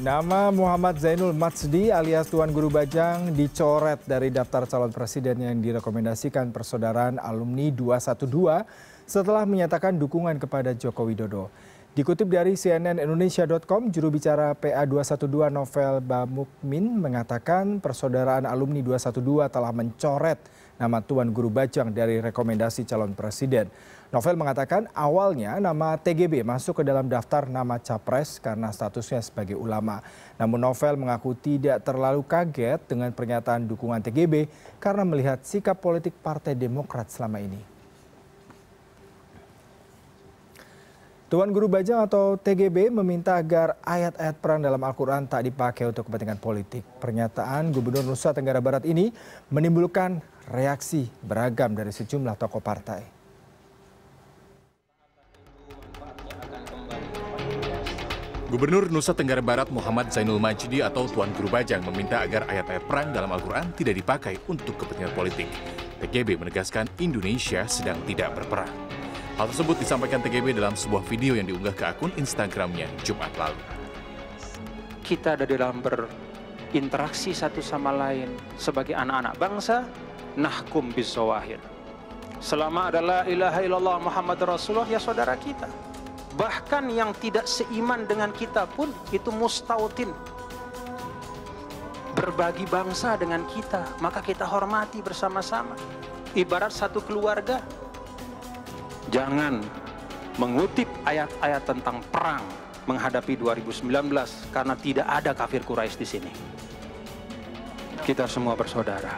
Nama Muhammad Zainul Matsdi alias Tuan Guru Bajang dicoret dari daftar calon presiden yang direkomendasikan persaudaraan alumni 212 setelah menyatakan dukungan kepada Joko Widodo. Dikutip dari CNN Indonesia.com, juru bicara PA212 Novel Bamukmin mengatakan persaudaraan alumni 212 telah mencoret nama Tuan Guru Bajang dari rekomendasi calon presiden. Novel mengatakan awalnya nama TGB masuk ke dalam daftar nama capres karena statusnya sebagai ulama. Namun Novel mengaku tidak terlalu kaget dengan pernyataan dukungan TGB karena melihat sikap politik Partai Demokrat selama ini. Tuan Guru Bajang atau TGB meminta agar ayat-ayat perang dalam Al-Quran tak dipakai untuk kepentingan politik. Pernyataan Gubernur Nusa Tenggara Barat ini menimbulkan reaksi beragam dari sejumlah tokoh partai. Gubernur Nusa Tenggara Barat Muhammad Zainul Majdi atau Tuan Guru Bajang meminta agar ayat-ayat perang dalam Al-Quran tidak dipakai untuk kepentingan politik. TGB menegaskan Indonesia sedang tidak berperang. Hal tersebut disampaikan TGB dalam sebuah video yang diunggah ke akun Instagramnya Jumat lalu. Kita ada dalam berinteraksi satu sama lain sebagai anak-anak bangsa, nahkum bisawahir. Selama adalah ilaha illallah Muhammad Rasulullah, ya saudara kita bahkan yang tidak seiman dengan kita pun itu mustautin berbagi bangsa dengan kita maka kita hormati bersama-sama ibarat satu keluarga jangan mengutip ayat-ayat tentang perang menghadapi 2019 karena tidak ada kafir Quraisy di sini kita semua bersaudara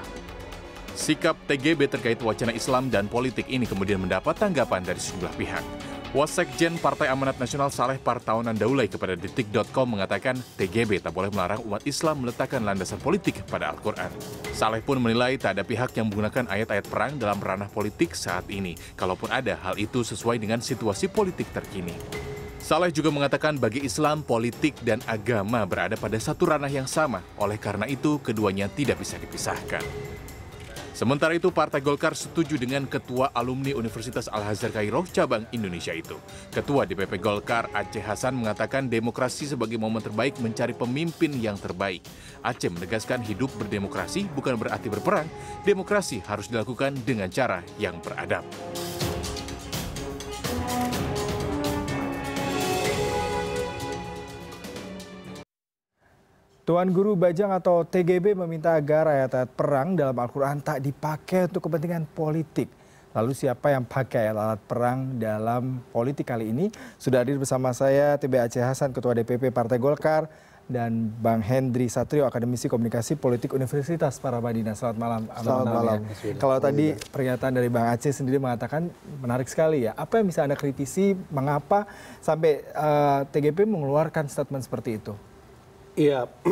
Sikap TGB terkait wacana Islam dan politik ini kemudian mendapat tanggapan dari sejumlah pihak. Wasekjen Partai Amanat Nasional Saleh Partaunan Daulay kepada detik.com mengatakan TGB tak boleh melarang umat Islam meletakkan landasan politik pada Al-Quran. Saleh pun menilai tak ada pihak yang menggunakan ayat-ayat perang dalam ranah politik saat ini. Kalaupun ada, hal itu sesuai dengan situasi politik terkini. Saleh juga mengatakan bagi Islam, politik dan agama berada pada satu ranah yang sama. Oleh karena itu, keduanya tidak bisa dipisahkan. Sementara itu, Partai Golkar setuju dengan Ketua Alumni Universitas Al-Azhar Kairo cabang Indonesia itu. Ketua DPP Golkar Aceh Hasan mengatakan demokrasi sebagai momen terbaik mencari pemimpin yang terbaik. Aceh menegaskan hidup berdemokrasi bukan berarti berperang. Demokrasi harus dilakukan dengan cara yang beradab. Tuan Guru Bajang atau TGB meminta agar ayat-ayat perang dalam Al-Quran tak dipakai untuk kepentingan politik. Lalu siapa yang pakai alat perang dalam politik kali ini? Sudah hadir bersama saya Aceh Hasan, Ketua DPP Partai Golkar, dan Bang Hendri Satrio, Akademisi Komunikasi Politik Universitas Parabadina. Selamat malam. Selamat malam. malam. Ya. Kalau tadi pernyataan dari Bang Aceh sendiri mengatakan menarik sekali ya. Apa yang bisa Anda kritisi, mengapa sampai uh, eh, TGP mengeluarkan statement seperti itu? iya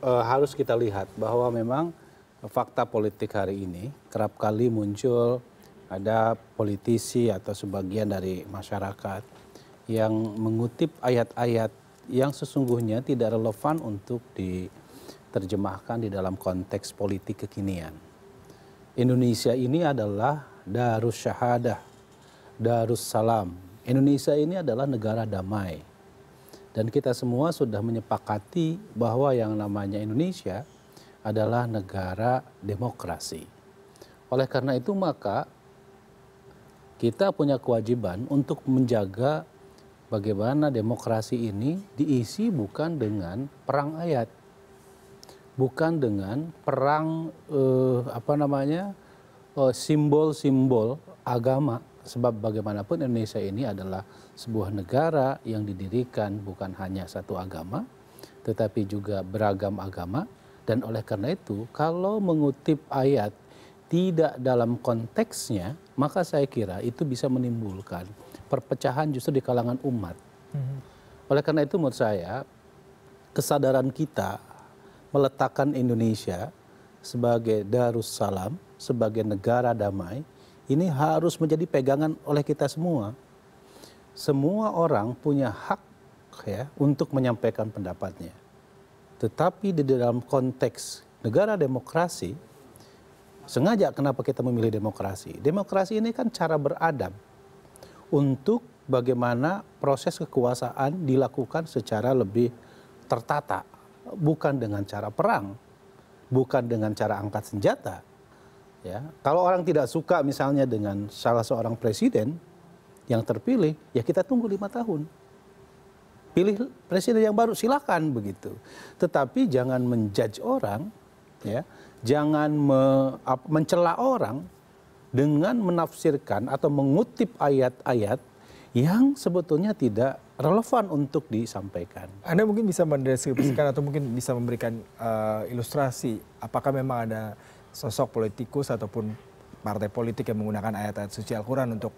eh, harus kita lihat bahwa memang fakta politik hari ini kerap kali muncul ada politisi atau sebagian dari masyarakat yang mengutip ayat-ayat yang sesungguhnya tidak relevan untuk diterjemahkan di dalam konteks politik kekinian. Indonesia ini adalah darus syahadah, darus salam. Indonesia ini adalah negara damai dan kita semua sudah menyepakati bahwa yang namanya Indonesia adalah negara demokrasi. Oleh karena itu maka kita punya kewajiban untuk menjaga bagaimana demokrasi ini diisi bukan dengan perang ayat, bukan dengan perang eh, apa namanya eh, simbol-simbol eh, agama. Sebab bagaimanapun Indonesia ini adalah sebuah negara yang didirikan bukan hanya satu agama, tetapi juga beragam agama. Dan oleh karena itu, kalau mengutip ayat tidak dalam konteksnya, maka saya kira itu bisa menimbulkan perpecahan justru di kalangan umat. Mhm. Oleh karena itu, menurut saya, kesadaran kita meletakkan Indonesia sebagai darussalam, sebagai negara damai, ini harus menjadi pegangan oleh kita semua semua orang punya hak ya untuk menyampaikan pendapatnya. Tetapi di dalam konteks negara demokrasi, sengaja kenapa kita memilih demokrasi? Demokrasi ini kan cara beradab untuk bagaimana proses kekuasaan dilakukan secara lebih tertata, bukan dengan cara perang, bukan dengan cara angkat senjata. Ya, kalau orang tidak suka misalnya dengan salah seorang presiden, yang terpilih, ya kita tunggu lima tahun. Pilih presiden yang baru, silakan begitu. Tetapi jangan menjudge orang, ya, jangan me, mencela orang dengan menafsirkan atau mengutip ayat-ayat yang sebetulnya tidak relevan untuk disampaikan. Anda mungkin bisa mendeskripsikan atau mungkin bisa memberikan uh, ilustrasi apakah memang ada sosok politikus ataupun partai politik yang menggunakan ayat-ayat suci Al-Quran untuk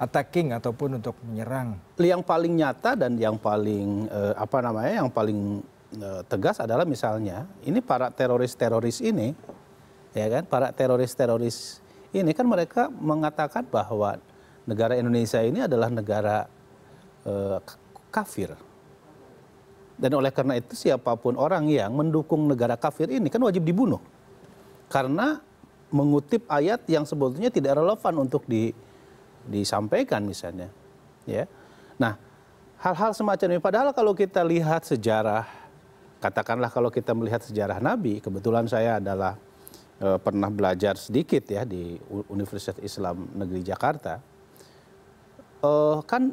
attacking ataupun untuk menyerang. Yang paling nyata dan yang paling eh, apa namanya yang paling eh, tegas adalah misalnya ini para teroris-teroris ini ya kan para teroris-teroris ini kan mereka mengatakan bahwa negara Indonesia ini adalah negara eh, kafir. Dan oleh karena itu siapapun orang yang mendukung negara kafir ini kan wajib dibunuh. Karena mengutip ayat yang sebetulnya tidak relevan untuk di disampaikan misalnya ya nah hal-hal semacam ini padahal kalau kita lihat sejarah katakanlah kalau kita melihat sejarah Nabi kebetulan saya adalah e, pernah belajar sedikit ya di Universitas Islam Negeri Jakarta e, kan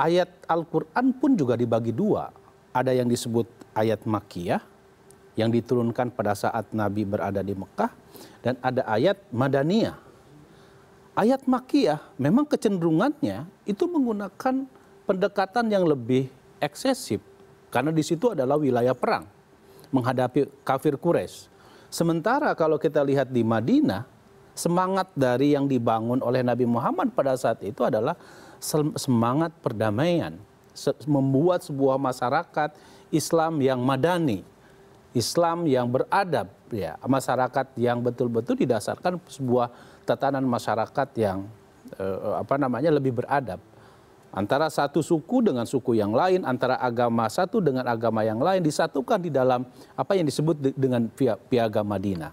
ayat Al-Quran pun juga dibagi dua ada yang disebut ayat makiyah yang diturunkan pada saat Nabi berada di Mekah dan ada ayat madaniyah ayat makiyah memang kecenderungannya itu menggunakan pendekatan yang lebih eksesif karena di situ adalah wilayah perang menghadapi kafir Quraisy. Sementara kalau kita lihat di Madinah, semangat dari yang dibangun oleh Nabi Muhammad pada saat itu adalah semangat perdamaian, membuat sebuah masyarakat Islam yang madani, Islam yang beradab, ya, masyarakat yang betul-betul didasarkan sebuah tatanan masyarakat yang eh, apa namanya lebih beradab antara satu suku dengan suku yang lain antara agama satu dengan agama yang lain disatukan di dalam apa yang disebut dengan piagam Madinah.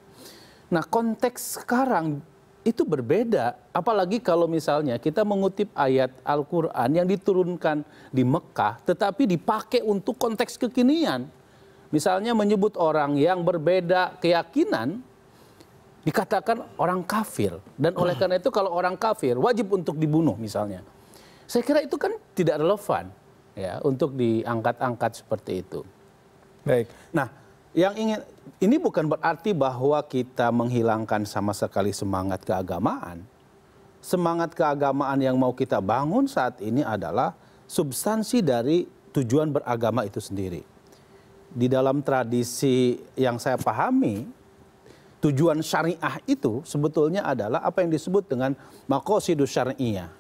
Nah konteks sekarang itu berbeda apalagi kalau misalnya kita mengutip ayat Al-Qur'an yang diturunkan di Mekah tetapi dipakai untuk konteks kekinian. Misalnya menyebut orang yang berbeda keyakinan dikatakan orang kafir dan oleh karena itu kalau orang kafir wajib untuk dibunuh misalnya. Saya kira itu kan tidak relevan ya untuk diangkat-angkat seperti itu. Baik. Nah, yang ingin ini bukan berarti bahwa kita menghilangkan sama sekali semangat keagamaan. Semangat keagamaan yang mau kita bangun saat ini adalah substansi dari tujuan beragama itu sendiri. Di dalam tradisi yang saya pahami, tujuan syariah itu sebetulnya adalah apa yang disebut dengan makosidus syariah.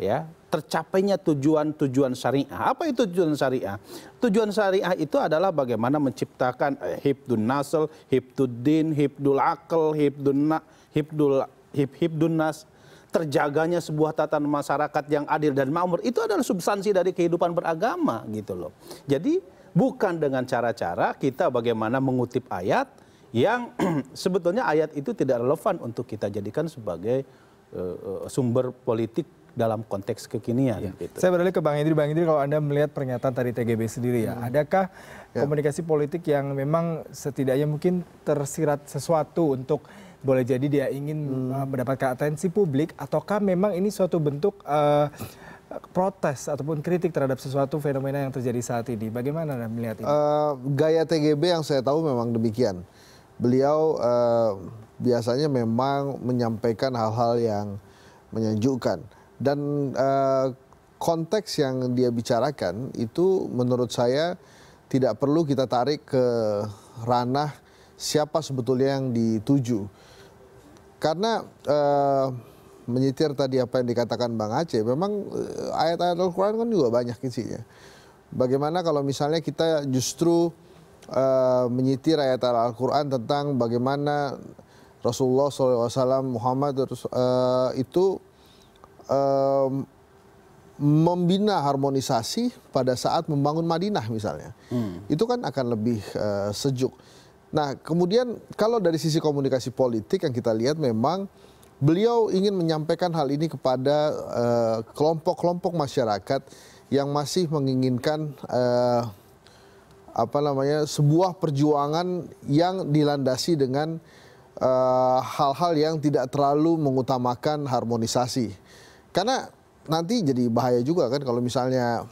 Ya, tercapainya tujuan-tujuan syariah. Apa itu tujuan syariah? Tujuan syariah itu adalah bagaimana menciptakan eh, hibdun nasl, hibdud din, hibdul akal, hibdun na, hibdul hib, hibdun nas, terjaganya sebuah tatanan masyarakat yang adil dan makmur itu adalah substansi dari kehidupan beragama gitu loh. Jadi bukan dengan cara-cara kita bagaimana mengutip ayat yang sebetulnya ayat itu tidak relevan untuk kita jadikan sebagai eh, eh, sumber politik dalam konteks kekinian. Ya. Gitu. Saya beralih ke Bang Idri. Bang Idri, kalau Anda melihat pernyataan dari TGB sendiri ya, hmm. adakah ya. komunikasi politik yang memang setidaknya mungkin tersirat sesuatu untuk boleh jadi dia ingin hmm. Eh, mendapatkan atensi publik, ataukah memang ini suatu bentuk uh, protes ataupun kritik terhadap sesuatu fenomena yang terjadi saat ini? Bagaimana Anda melihat ini? Uh, gaya TGB yang saya tahu memang demikian beliau uh, biasanya memang menyampaikan hal-hal yang menyejukkan dan uh, konteks yang dia bicarakan itu menurut saya tidak perlu kita tarik ke ranah siapa sebetulnya yang dituju karena uh, eh, menyitir tadi apa yang dikatakan Bang Aceh memang ayat-ayat Al-Qur'an kan juga banyak isinya bagaimana kalau misalnya kita justru Eh, menyitir ayat Al-Quran tentang bagaimana Rasulullah SAW Muhammad uh, itu uh, membina harmonisasi pada saat membangun Madinah misalnya. Hmm. Itu kan akan lebih uh, sejuk. Nah, kemudian kalau dari sisi komunikasi politik yang kita lihat memang beliau ingin menyampaikan hal ini kepada kelompok-kelompok uh, masyarakat yang masih menginginkan uh, apa namanya sebuah perjuangan yang dilandasi dengan eh, hal-hal uh, yang tidak terlalu mengutamakan harmonisasi. Karena nanti jadi bahaya juga kan kalau misalnya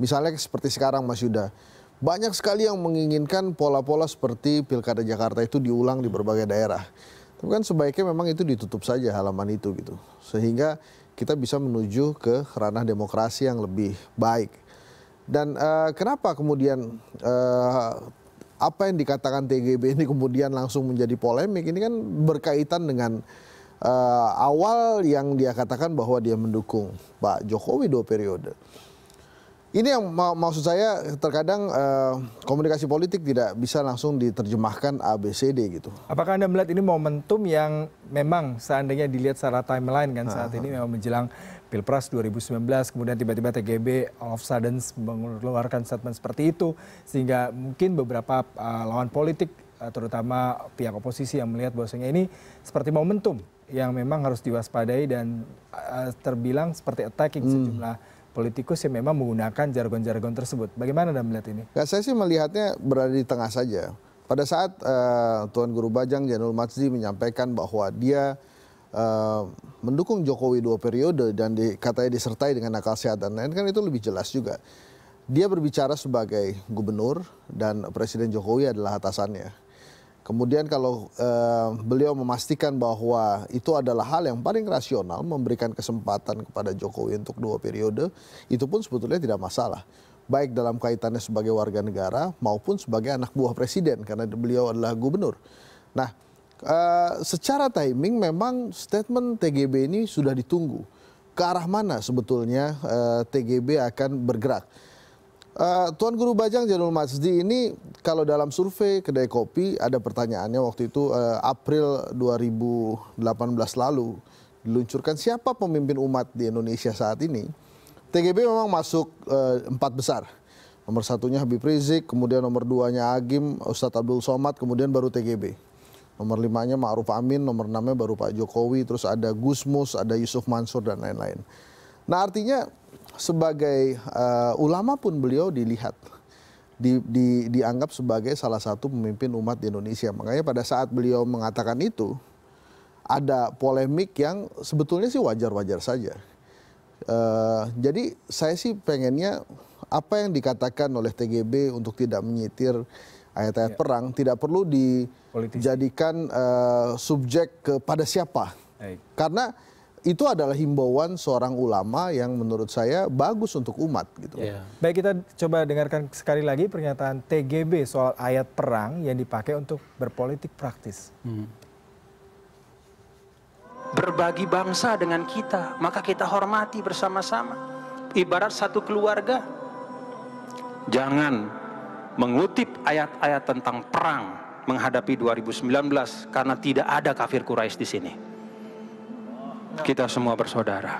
misalnya seperti sekarang Mas Yuda. Banyak sekali yang menginginkan pola-pola seperti Pilkada Jakarta itu diulang di berbagai daerah. Tapi kan sebaiknya memang itu ditutup saja halaman itu gitu. Sehingga kita bisa menuju ke ranah demokrasi yang lebih baik. Dan uh, kenapa kemudian uh, apa yang dikatakan TGB ini kemudian langsung menjadi polemik? Ini kan berkaitan dengan uh, awal yang dia katakan bahwa dia mendukung Pak Jokowi dua periode. Ini yang ma maksud saya terkadang uh, komunikasi politik tidak bisa langsung diterjemahkan ABCD gitu. Apakah Anda melihat ini momentum yang memang seandainya dilihat secara timeline kan saat uh ah. -huh. ini memang menjelang Pilpres 2019 kemudian tiba-tiba TGB all of sudden mengeluarkan statement seperti itu sehingga mungkin beberapa uh, lawan politik uh, terutama pihak oposisi yang melihat bahwasanya ini seperti momentum yang memang harus diwaspadai dan uh, terbilang seperti attacking hmm. sejumlah politikus yang memang menggunakan jargon-jargon tersebut. Bagaimana Anda melihat ini? Ya, saya sih melihatnya berada di tengah saja. Pada saat uh, Tuan Guru Bajang Janul Matsdi menyampaikan bahwa dia Eh, mendukung Jokowi dua periode dan di, katanya disertai dengan akal sehat dan lain kan itu lebih jelas juga. Dia berbicara sebagai gubernur dan Presiden Jokowi adalah atasannya. Kemudian kalau eh, beliau memastikan bahwa itu adalah hal yang paling rasional memberikan kesempatan kepada Jokowi untuk dua periode, itu pun sebetulnya tidak masalah. Baik dalam kaitannya sebagai warga negara maupun sebagai anak buah presiden karena beliau adalah gubernur. Nah, Uh, secara timing memang statement TGB ini sudah ditunggu. Ke arah mana sebetulnya uh, eh, TGB akan bergerak? Uh, Tuan Guru Bajang Janul Masjid ini kalau dalam survei kedai kopi ada pertanyaannya waktu itu uh, April 2018 lalu diluncurkan siapa pemimpin umat di Indonesia saat ini. TGB memang masuk uh, empat besar. Nomor satunya Habib Rizik, kemudian nomor duanya Agim, Ustadz Abdul Somad, kemudian baru TGB. Nomor limanya Ma'ruf Amin, nomor enamnya baru Pak Jokowi, terus ada Gusmus, ada Yusuf Mansur, dan lain-lain. Nah artinya sebagai uh, ulama pun beliau dilihat, di, di, dianggap sebagai salah satu pemimpin umat di Indonesia. Makanya pada saat beliau mengatakan itu, ada polemik yang sebetulnya sih wajar-wajar saja. Uh, jadi saya sih pengennya apa yang dikatakan oleh TGB untuk tidak menyitir ayat-ayat ya. perang tidak perlu dijadikan uh, subjek kepada siapa. Karena itu adalah himbauan seorang ulama yang menurut saya bagus untuk umat gitu. Ya. Baik kita coba dengarkan sekali lagi pernyataan TGB soal ayat perang yang dipakai untuk berpolitik praktis. Hmm. Berbagi bangsa dengan kita, maka kita hormati bersama-sama. Ibarat satu keluarga. Jangan mengutip ayat-ayat tentang perang menghadapi 2019 karena tidak ada kafir Quraisy di sini. Kita semua bersaudara.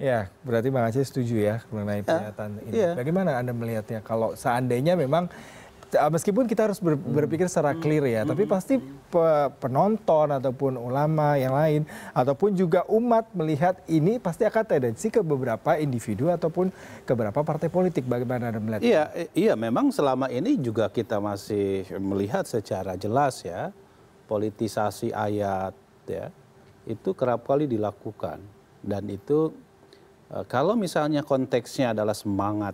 Ya, berarti Bang Aceh setuju ya mengenai ya, pernyataan ya, ini. Ya. Bagaimana Anda melihatnya kalau seandainya memang Ah, meskipun kita harus ber, hmm. berpikir secara hmm. clear ya, tapi hmm. pasti pe, penonton ataupun ulama yang lain ataupun juga umat melihat ini pasti akan tendensi ke beberapa individu ataupun ke beberapa partai politik. Bagaimana Anda melihat? Iya, iya memang selama ini juga kita masih melihat secara jelas ya politisasi ayat ya itu kerap kali dilakukan dan itu eh, kalau misalnya konteksnya adalah semangat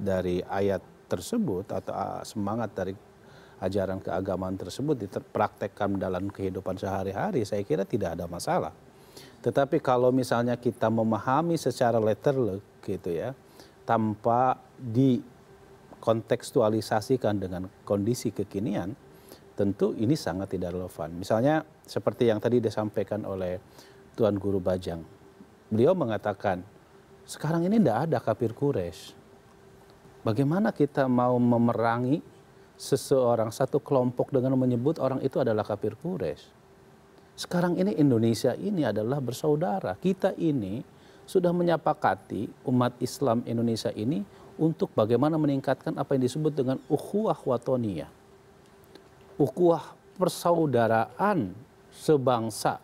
dari ayat tersebut atau ah, semangat dari ajaran keagamaan tersebut dipraktekkan dalam kehidupan sehari-hari, saya kira tidak ada masalah. Tetapi kalau misalnya kita memahami secara letter gitu ya, tanpa dikontekstualisasikan dengan kondisi kekinian, tentu ini sangat tidak relevan. Misalnya seperti yang tadi disampaikan oleh Tuan Guru Bajang, beliau mengatakan sekarang ini tidak ada kafir Quraisy bagaimana kita mau memerangi seseorang, satu kelompok dengan menyebut orang itu adalah kafir Quraisy. Sekarang ini Indonesia ini adalah bersaudara. Kita ini sudah menyepakati umat Islam Indonesia ini untuk bagaimana meningkatkan apa yang disebut dengan ukhuwah watonia. Ukhuwah persaudaraan sebangsa.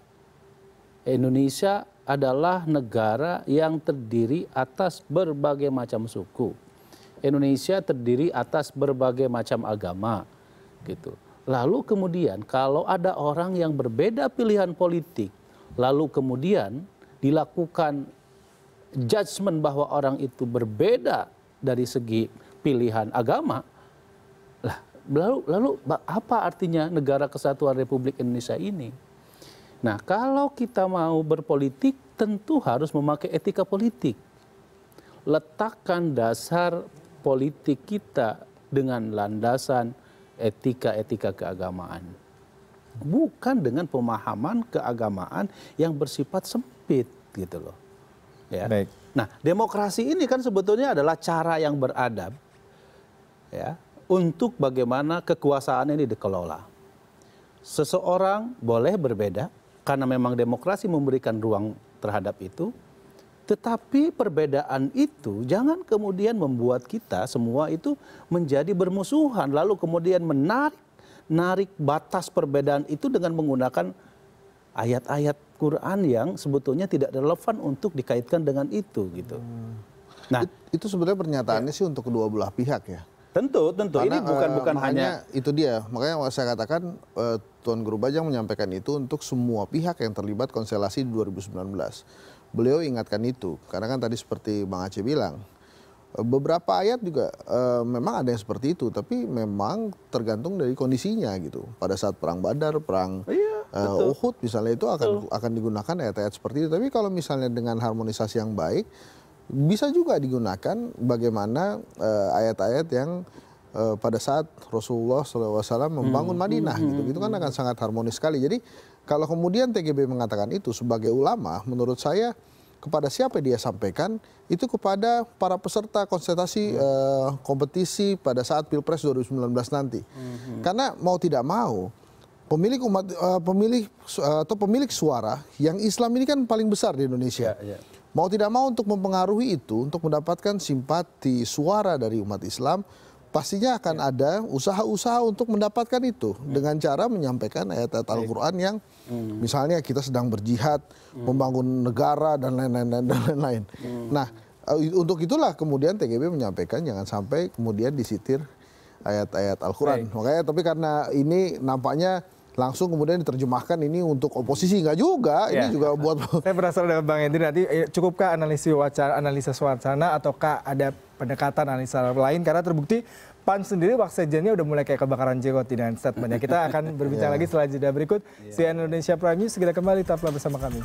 Indonesia adalah negara yang terdiri atas berbagai macam suku Indonesia terdiri atas berbagai macam agama gitu. Lalu kemudian kalau ada orang yang berbeda pilihan politik, lalu kemudian dilakukan judgement bahwa orang itu berbeda dari segi pilihan agama, lah lalu lalu apa artinya negara kesatuan Republik Indonesia ini? Nah, kalau kita mau berpolitik tentu harus memakai etika politik. Letakkan dasar politik kita dengan landasan etika-etika keagamaan. Bukan dengan pemahaman keagamaan yang bersifat sempit gitu loh. Ya. Baik. Nah, demokrasi ini kan sebetulnya adalah cara yang beradab ya, untuk bagaimana kekuasaan ini dikelola. Seseorang boleh berbeda karena memang demokrasi memberikan ruang terhadap itu, tetapi perbedaan itu jangan kemudian membuat kita semua itu menjadi bermusuhan lalu kemudian menarik narik batas perbedaan itu dengan menggunakan ayat-ayat Quran yang sebetulnya tidak relevan untuk dikaitkan dengan itu gitu. Hmm. Nah, itu sebenarnya pernyataannya ya. sih untuk kedua belah pihak ya. Tentu, tentu. Karena, ini bukan uh, bukan hanya itu dia. Makanya saya katakan uh, Tuan Guru Bajang menyampaikan itu untuk semua pihak yang terlibat konselasi di 2019 beliau ingatkan itu karena kan tadi seperti bang Aceh bilang eh, beberapa ayat juga e, memang ada yang seperti itu tapi memang tergantung dari kondisinya gitu pada saat perang Badar perang oh iya, uh, Uhud misalnya itu akan akan digunakan ayat-ayat seperti itu tapi kalau misalnya dengan harmonisasi yang baik bisa juga digunakan bagaimana ayat-ayat e, yang pada saat Rasulullah SAW hmm, membangun hmm. Madinah hmm. gitu itu kan hmm. akan sangat harmonis sekali jadi kalau kemudian TGB mengatakan itu sebagai ulama, menurut saya kepada siapa dia sampaikan itu kepada para peserta konsentrasi hmm. uh, kompetisi pada saat Pilpres 2019 nanti. Hmm. Karena mau tidak mau pemilik umat uh, pemilih uh, atau pemilik suara yang Islam ini kan paling besar di Indonesia. Yeah, yeah. Mau tidak mau untuk mempengaruhi itu untuk mendapatkan simpati suara dari umat Islam pastinya akan ya. ada usaha-usaha untuk mendapatkan itu hmm. dengan cara menyampaikan ayat-ayat Al-Qur'an yang hmm. misalnya kita sedang berjihad, hmm. membangun negara dan lain-lain dan lain-lain. Hmm. Nah, eh, untuk itulah kemudian TGB menyampaikan jangan sampai kemudian disitir ayat-ayat Al-Qur'an. Makanya tapi karena ini nampaknya langsung kemudian diterjemahkan ini untuk oposisi nggak juga ini ya. juga buat saya berasal dari bang Hendri nanti eh, cukupkah analisis wacana analisa suasana ataukah ada pendekatan analisa lain karena terbukti Pan sendiri waksejennya udah mulai kayak kebakaran jenggot di dengan statementnya. Kita akan berbicara ya. yeah. lagi setelah jeda berikut. Yeah. CNN Indonesia Prime News, segera kembali, tetaplah bersama kami.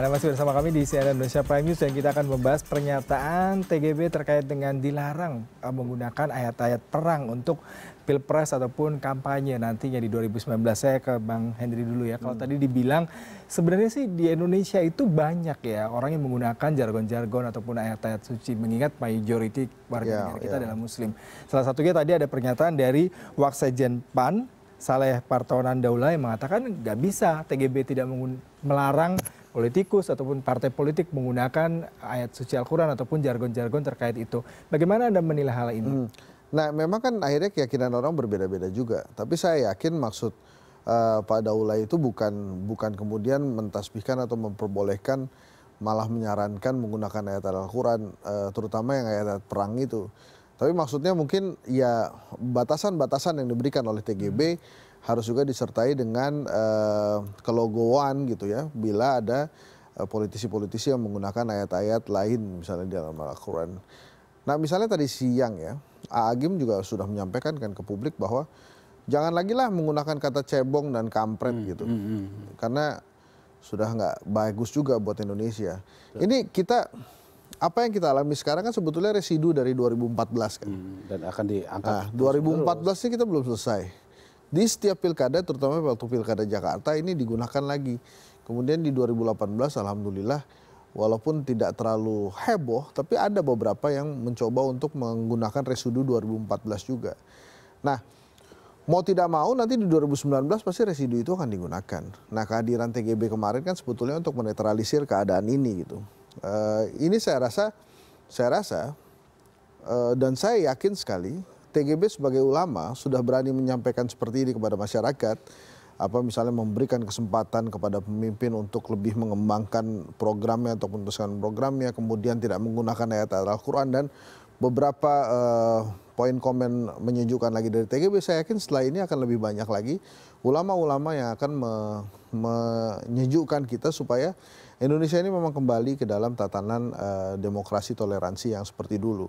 Anda masih bersama kami di CNN Indonesia Prime News dan kita akan membahas pernyataan TGB terkait dengan dilarang eh, menggunakan ayat-ayat perang untuk pilpres ataupun kampanye nantinya di 2019. Saya ke Bang Henry dulu ya. Kalau hmm. tadi dibilang sebenarnya sih di Indonesia itu banyak ya orang yang menggunakan jargon-jargon ataupun ayat-ayat suci mengingat majority warga yeah, ya, kita yeah. adalah muslim. Salah satunya tadi ada pernyataan dari Waksajen PAN Saleh Partonan Daulah yang mengatakan nggak bisa TGB tidak melarang politikus ataupun partai politik menggunakan ayat suci Al-Quran ataupun jargon-jargon terkait itu. Bagaimana Anda menilai hal ini? Hmm. Nah memang kan akhirnya keyakinan orang berbeda-beda juga. Tapi saya yakin maksud uh, Pak Daulah itu bukan bukan kemudian mentasbihkan atau memperbolehkan malah menyarankan menggunakan ayat Al-Quran uh, terutama yang ayat-ayat perang itu. Tapi maksudnya mungkin ya batasan-batasan yang diberikan oleh TGB hmm harus juga disertai dengan uh, kelogoan gitu ya bila ada eh, politisi-politisi uh, yang menggunakan ayat-ayat lain misalnya di dalam Al-Quran. Nah misalnya tadi siang ya, Agim juga sudah menyampaikan kan ke publik bahwa jangan lagi lah menggunakan kata cebong dan kampret hmm, gitu. Hmm, hmm, hmm, Karena sudah nggak bagus juga buat Indonesia. Betul. Ini kita apa yang kita alami sekarang kan sebetulnya residu dari 2014 kan. Hmm, dan akan diangkat. Nah, 2014 sih kita belum selesai di setiap pilkada terutama waktu pilkada Jakarta ini digunakan lagi. Kemudian di 2018 alhamdulillah walaupun tidak terlalu heboh tapi ada beberapa yang mencoba untuk menggunakan residu 2014 juga. Nah, mau tidak mau nanti di 2019 pasti residu itu akan digunakan. Nah, kehadiran TGB kemarin kan sebetulnya untuk menetralisir keadaan ini gitu. Uh, ini saya rasa saya rasa uh, dan saya yakin sekali TGB sebagai ulama sudah berani menyampaikan seperti ini kepada masyarakat apa misalnya memberikan kesempatan kepada pemimpin untuk lebih mengembangkan programnya atau meneruskan programnya kemudian tidak menggunakan ayat-ayat Al-Qur'an dan beberapa uh, poin komen menyejukkan lagi dari TGB saya yakin setelah ini akan lebih banyak lagi ulama-ulama yang akan me menyejukkan kita supaya Indonesia ini memang kembali ke dalam tatanan uh, demokrasi toleransi yang seperti dulu.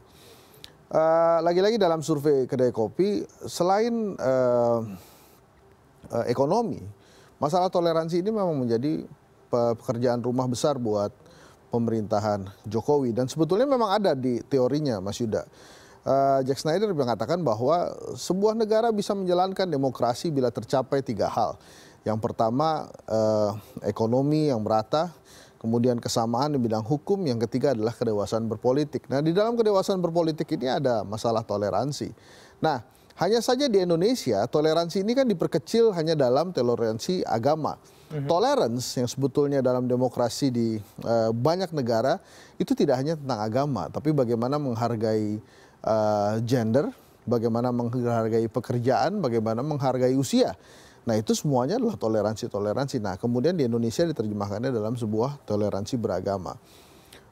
Eh, lagi-lagi dalam survei kedai kopi selain uh, uh, ekonomi, masalah toleransi ini memang menjadi pekerjaan rumah besar buat pemerintahan Jokowi dan sebetulnya memang ada di teorinya Mas Yuda. Uh, Jack Snyder mengatakan bahwa sebuah negara bisa menjalankan demokrasi bila tercapai tiga hal. Yang pertama uh, ekonomi yang merata, kemudian kesamaan di bidang hukum, yang ketiga adalah kedewasaan berpolitik. Nah, di dalam kedewasaan berpolitik ini ada masalah toleransi. Nah, hanya saja di Indonesia toleransi ini kan diperkecil hanya dalam toleransi agama. Mm Tolerance yang sebetulnya dalam demokrasi di e, banyak negara itu tidak hanya tentang agama, tapi bagaimana menghargai e, gender, bagaimana menghargai pekerjaan, bagaimana menghargai usia. Nah itu semuanya adalah toleransi-toleransi. Nah kemudian di Indonesia diterjemahkannya dalam sebuah toleransi beragama.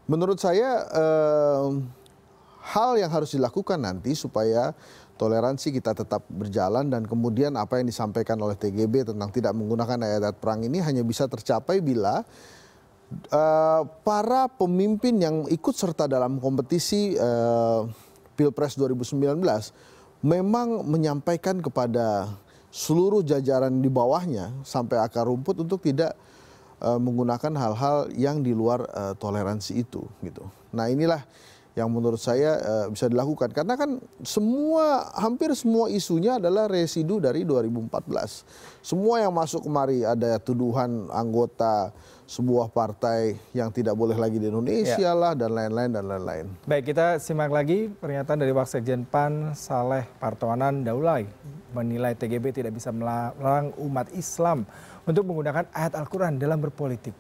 Menurut saya eh, hal yang harus dilakukan nanti supaya toleransi kita tetap berjalan dan kemudian apa yang disampaikan oleh TGB tentang tidak menggunakan ayat-ayat perang ini hanya bisa tercapai bila Uh, para pemimpin yang ikut serta dalam kompetisi uh, Pilpres 2019 memang menyampaikan kepada seluruh jajaran di bawahnya sampai akar rumput untuk tidak uh, menggunakan hal-hal yang di luar uh, toleransi itu gitu. Nah, inilah yang menurut saya e, bisa dilakukan karena kan semua hampir semua isunya adalah residu dari 2014. Semua yang masuk kemari ada tuduhan anggota sebuah partai yang tidak boleh lagi di Indonesia ya. lah dan lain-lain dan lain-lain. Baik, kita simak lagi pernyataan dari Wasekjen PAN Saleh Partoanan Daulay menilai TGB tidak bisa melarang umat Islam untuk menggunakan ayat Al-Qur'an dalam berpolitik.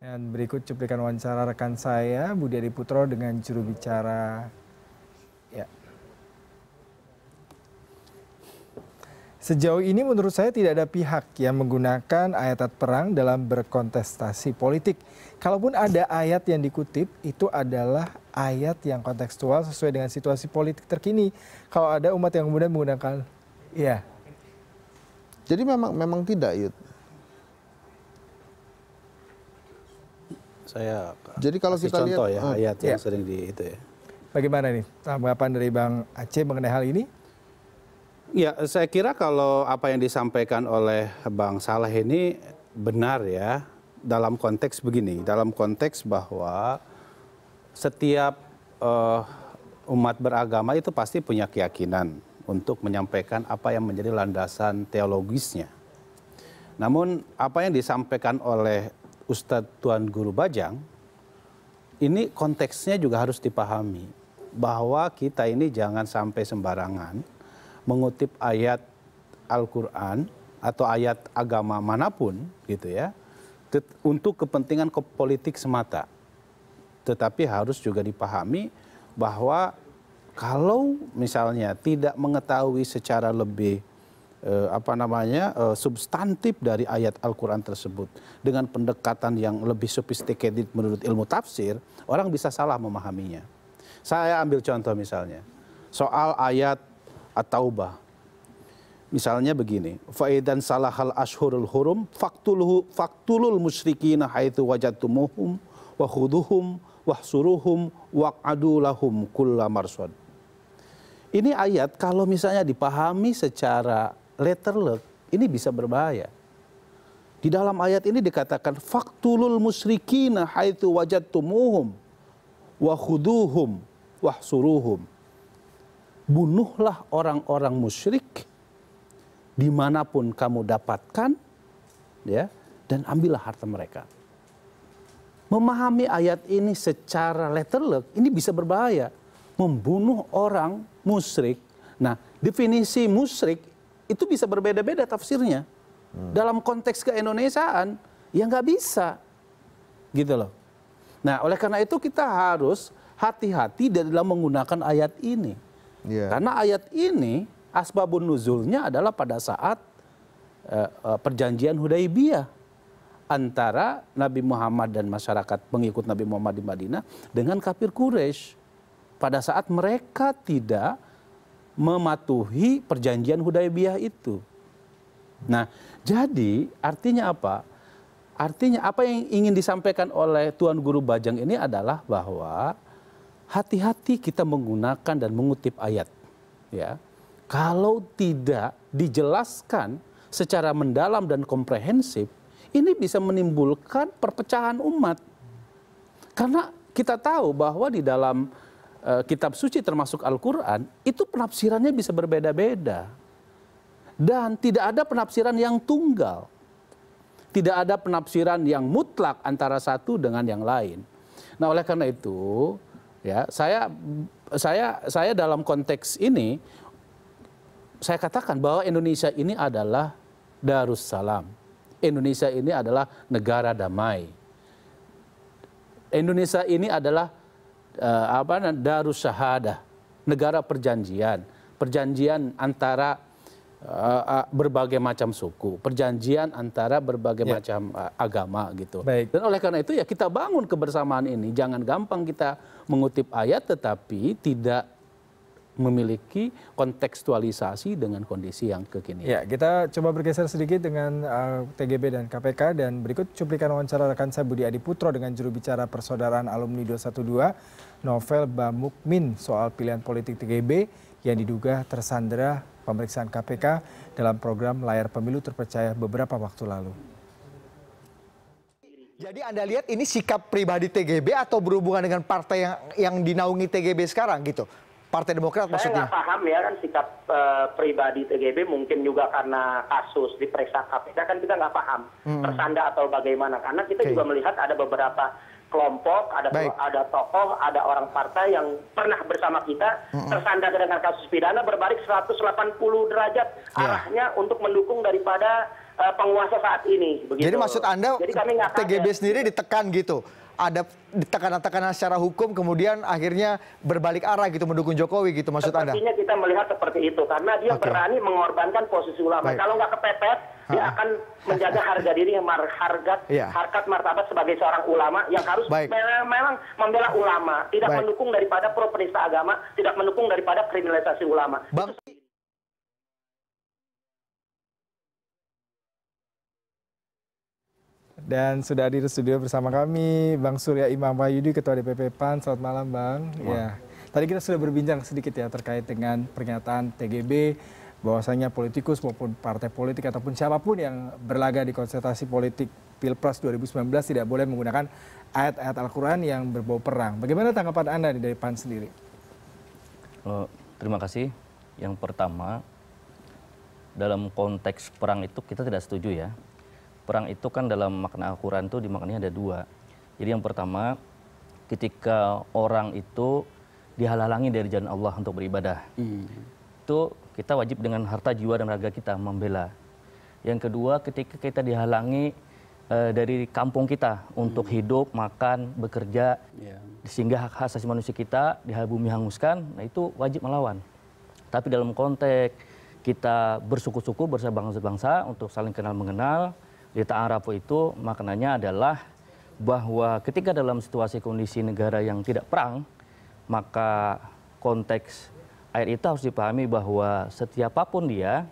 Dan berikut cuplikan wawancara rekan saya Budi Adiputro dengan juru bicara Sejauh ini menurut saya tidak ada pihak yang menggunakan ayat ayat perang dalam berkontestasi politik. Kalaupun ada ayat yang dikutip, itu adalah ayat yang kontekstual sesuai dengan situasi politik terkini. Kalau ada umat yang kemudian menggunakan, ya. Jadi memang memang tidak, Yud. Saya. Jadi kalau kita contoh lihat, ya, oh, ayat uh, yang iya. sering di itu ya. Bagaimana nih tanggapan dari Bang Aceh mengenai hal ini? Ya, saya kira kalau apa yang disampaikan oleh Bang Saleh ini benar ya dalam konteks begini, dalam konteks bahwa setiap uh, umat beragama itu pasti punya keyakinan untuk menyampaikan apa yang menjadi landasan teologisnya. Namun apa yang disampaikan oleh Ustadz Tuan Guru Bajang ini konteksnya juga harus dipahami bahwa kita ini jangan sampai sembarangan mengutip ayat Al-Quran atau ayat agama manapun gitu ya untuk kepentingan politik semata. Tetapi harus juga dipahami bahwa kalau misalnya tidak mengetahui secara lebih eh, apa namanya eh, substantif dari ayat Al-Qur'an tersebut dengan pendekatan yang lebih sophisticated menurut ilmu tafsir, orang bisa salah memahaminya. Saya ambil contoh misalnya. Soal ayat At-Taubah. Misalnya begini, fa'idan salahal ashurul hurum faktuluhu faktulul musyrikin haitsu wajadtumuhum wa khuduhum wahsuruhum waq'adu lahum kulla marsad. Ini ayat kalau misalnya dipahami secara letterlek, ini bisa berbahaya. Di dalam ayat ini dikatakan faktulul musyrikin haitsu wajadtumuhum wa khuduhum wahsuruhum bunuhlah orang-orang musyrik dimanapun kamu dapatkan, ya, dan ambillah harta mereka. Memahami ayat ini secara letterlek, ini bisa berbahaya. Membunuh orang musyrik. Nah, definisi musyrik itu bisa berbeda-beda tafsirnya. Hmm. Dalam konteks keindonesiaan, ya nggak bisa. Gitu loh. Nah, oleh karena itu kita harus hati-hati dalam menggunakan ayat ini. Iya. karena ayat ini asbabun nuzulnya adalah pada saat eh, eh, perjanjian Hudaibiyah antara Nabi Muhammad dan masyarakat pengikut Nabi Muhammad di Madinah dengan kafir Quraisy pada saat mereka tidak mematuhi perjanjian Hudaibiyah itu. Nah, jadi artinya apa? Artinya apa yang ingin disampaikan oleh Tuan Guru Bajang ini adalah bahwa hati-hati kita menggunakan dan mengutip ayat. Ya. Kalau tidak dijelaskan secara mendalam dan komprehensif, ini bisa menimbulkan perpecahan umat. Karena kita tahu bahwa di dalam e, kitab suci termasuk Al-Qur'an itu penafsirannya bisa berbeda-beda. Dan tidak ada penafsiran yang tunggal. Tidak ada penafsiran yang mutlak antara satu dengan yang lain. Nah, oleh karena itu, ya saya saya saya dalam konteks ini saya katakan bahwa Indonesia ini adalah Darussalam. Indonesia ini adalah negara damai. Indonesia ini adalah uh, apa Darussahadah, negara perjanjian, perjanjian antara uh, uh, berbagai macam suku, perjanjian antara berbagai ya. macam uh, agama gitu. Baik. Dan oleh karena itu ya kita bangun kebersamaan ini, jangan gampang kita mengutip ayat tetapi tidak memiliki kontekstualisasi dengan kondisi yang kekinian. Ya, kita coba bergeser sedikit dengan uh, TGB dan KPK dan berikut cuplikan wawancara rekan saya Budi Adi Putro dengan juru bicara Persaudaraan Alumni 212 Novel Bamukmin soal pilihan politik TGB yang diduga tersandera pemeriksaan KPK dalam program layar pemilu terpercaya beberapa waktu lalu. Jadi Anda lihat ini sikap pribadi TGB atau berhubungan dengan partai yang yang dinaungi TGB sekarang gitu? Partai Demokrat Saya maksudnya? Saya nggak paham ya kan sikap uh, pribadi TGB mungkin juga karena kasus diperiksa KPK kan kita nggak paham hmm. tersanda atau bagaimana karena kita okay. juga melihat ada beberapa kelompok, ada Baik. ada tokoh, ada orang partai yang pernah bersama kita mm -mm. tersandar dengan kasus pidana berbalik 180 derajat yeah. arahnya untuk mendukung daripada Eh, penguasa saat ini. Begitu. Jadi maksud Anda Jadi kami TGB sendiri ditekan gitu? Ada tekanan-tekanan secara hukum kemudian akhirnya berbalik arah gitu mendukung Jokowi gitu maksud Sepertinya Anda? Sepertinya kita melihat seperti itu karena dia okay. berani mengorbankan posisi ulama. Baik. Kalau nggak kepepet dia akan menjaga harga diri yang harga yeah. harkat martabat sebagai seorang ulama yang harus Baik. memang membela ulama, tidak Baik. mendukung daripada pro penista agama, tidak mendukung daripada kriminalisasi ulama. Bang. Dan sudah hadir di studio bersama kami Bang Surya Imam Wahyudi, Ketua DPP PAN. Selamat malam Bang. Wow. Ya. Tadi kita sudah berbincang sedikit ya terkait dengan pernyataan TGB bahwasanya politikus maupun partai politik ataupun siapapun yang berlaga di konsentrasi politik Pilpres 2019 tidak boleh menggunakan ayat-ayat Al-Quran yang berbau perang. Bagaimana tanggapan Anda dari PAN sendiri? Uh, terima kasih. Yang pertama, dalam konteks perang itu kita tidak setuju ya perang itu kan dalam makna Al-Quran itu dimaknanya ada dua. Jadi yang pertama, ketika orang itu dihalangi dari jalan Allah untuk beribadah. Hmm. Itu kita wajib dengan harta jiwa dan raga kita membela. Yang kedua, ketika kita dihalangi uh, dari kampung kita untuk hmm. hidup, makan, bekerja, yeah. sehingga hak asasi manusia kita di hanguskan, nah itu wajib melawan. Tapi dalam konteks kita bersuku-suku bersama bangsa-bangsa untuk saling kenal mengenal, ta'arafu itu maknanya adalah bahwa ketika dalam situasi kondisi negara yang tidak perang, maka konteks ayat itu harus dipahami bahwa setiap apapun dia,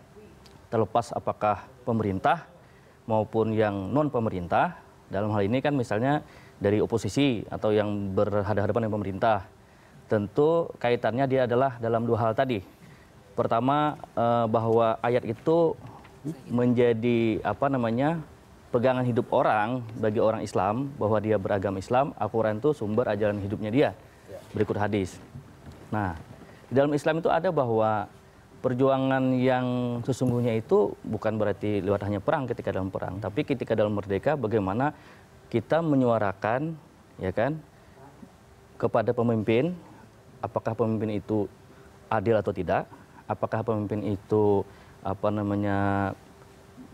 terlepas apakah pemerintah maupun yang non pemerintah, dalam hal ini kan misalnya dari oposisi atau yang berhadapan dengan pemerintah, tentu kaitannya dia adalah dalam dua hal tadi. Pertama eh, bahwa ayat itu menjadi apa namanya pegangan hidup orang bagi orang Islam bahwa dia beragama Islam, Al-Qur'an itu sumber ajaran hidupnya dia. Ya. Berikut hadis. Nah, di dalam Islam itu ada bahwa perjuangan yang sesungguhnya itu bukan berarti lewat hanya perang ketika dalam perang, tapi ketika dalam merdeka bagaimana kita menyuarakan ya kan kepada pemimpin apakah pemimpin itu adil atau tidak, apakah pemimpin itu apa namanya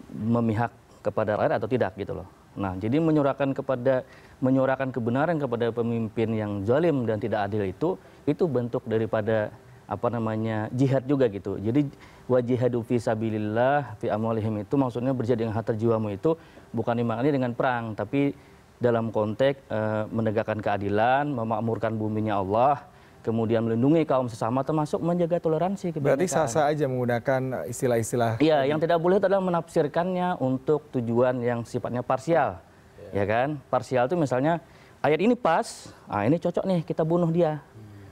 memihak kepada rakyat atau tidak gitu loh. Nah, jadi menyuarakan kepada menyuarakan kebenaran kepada pemimpin yang zalim dan tidak adil itu itu bentuk daripada apa namanya jihad juga gitu. Jadi wajihadu fi sabilillah fi amwalihim itu maksudnya berjihad dengan harta jiwamu itu bukan dimaknai dengan perang tapi dalam konteks e, menegakkan keadilan, memakmurkan buminya Allah, kemudian melindungi kaum sesama termasuk menjaga toleransi Berarti sah-sah aja menggunakan istilah-istilah. Iya, -istilah. yang tidak boleh adalah menafsirkannya untuk tujuan yang sifatnya parsial. Ya, ya kan? Parsial itu misalnya ayat ini pas, ah ini cocok nih kita bunuh dia.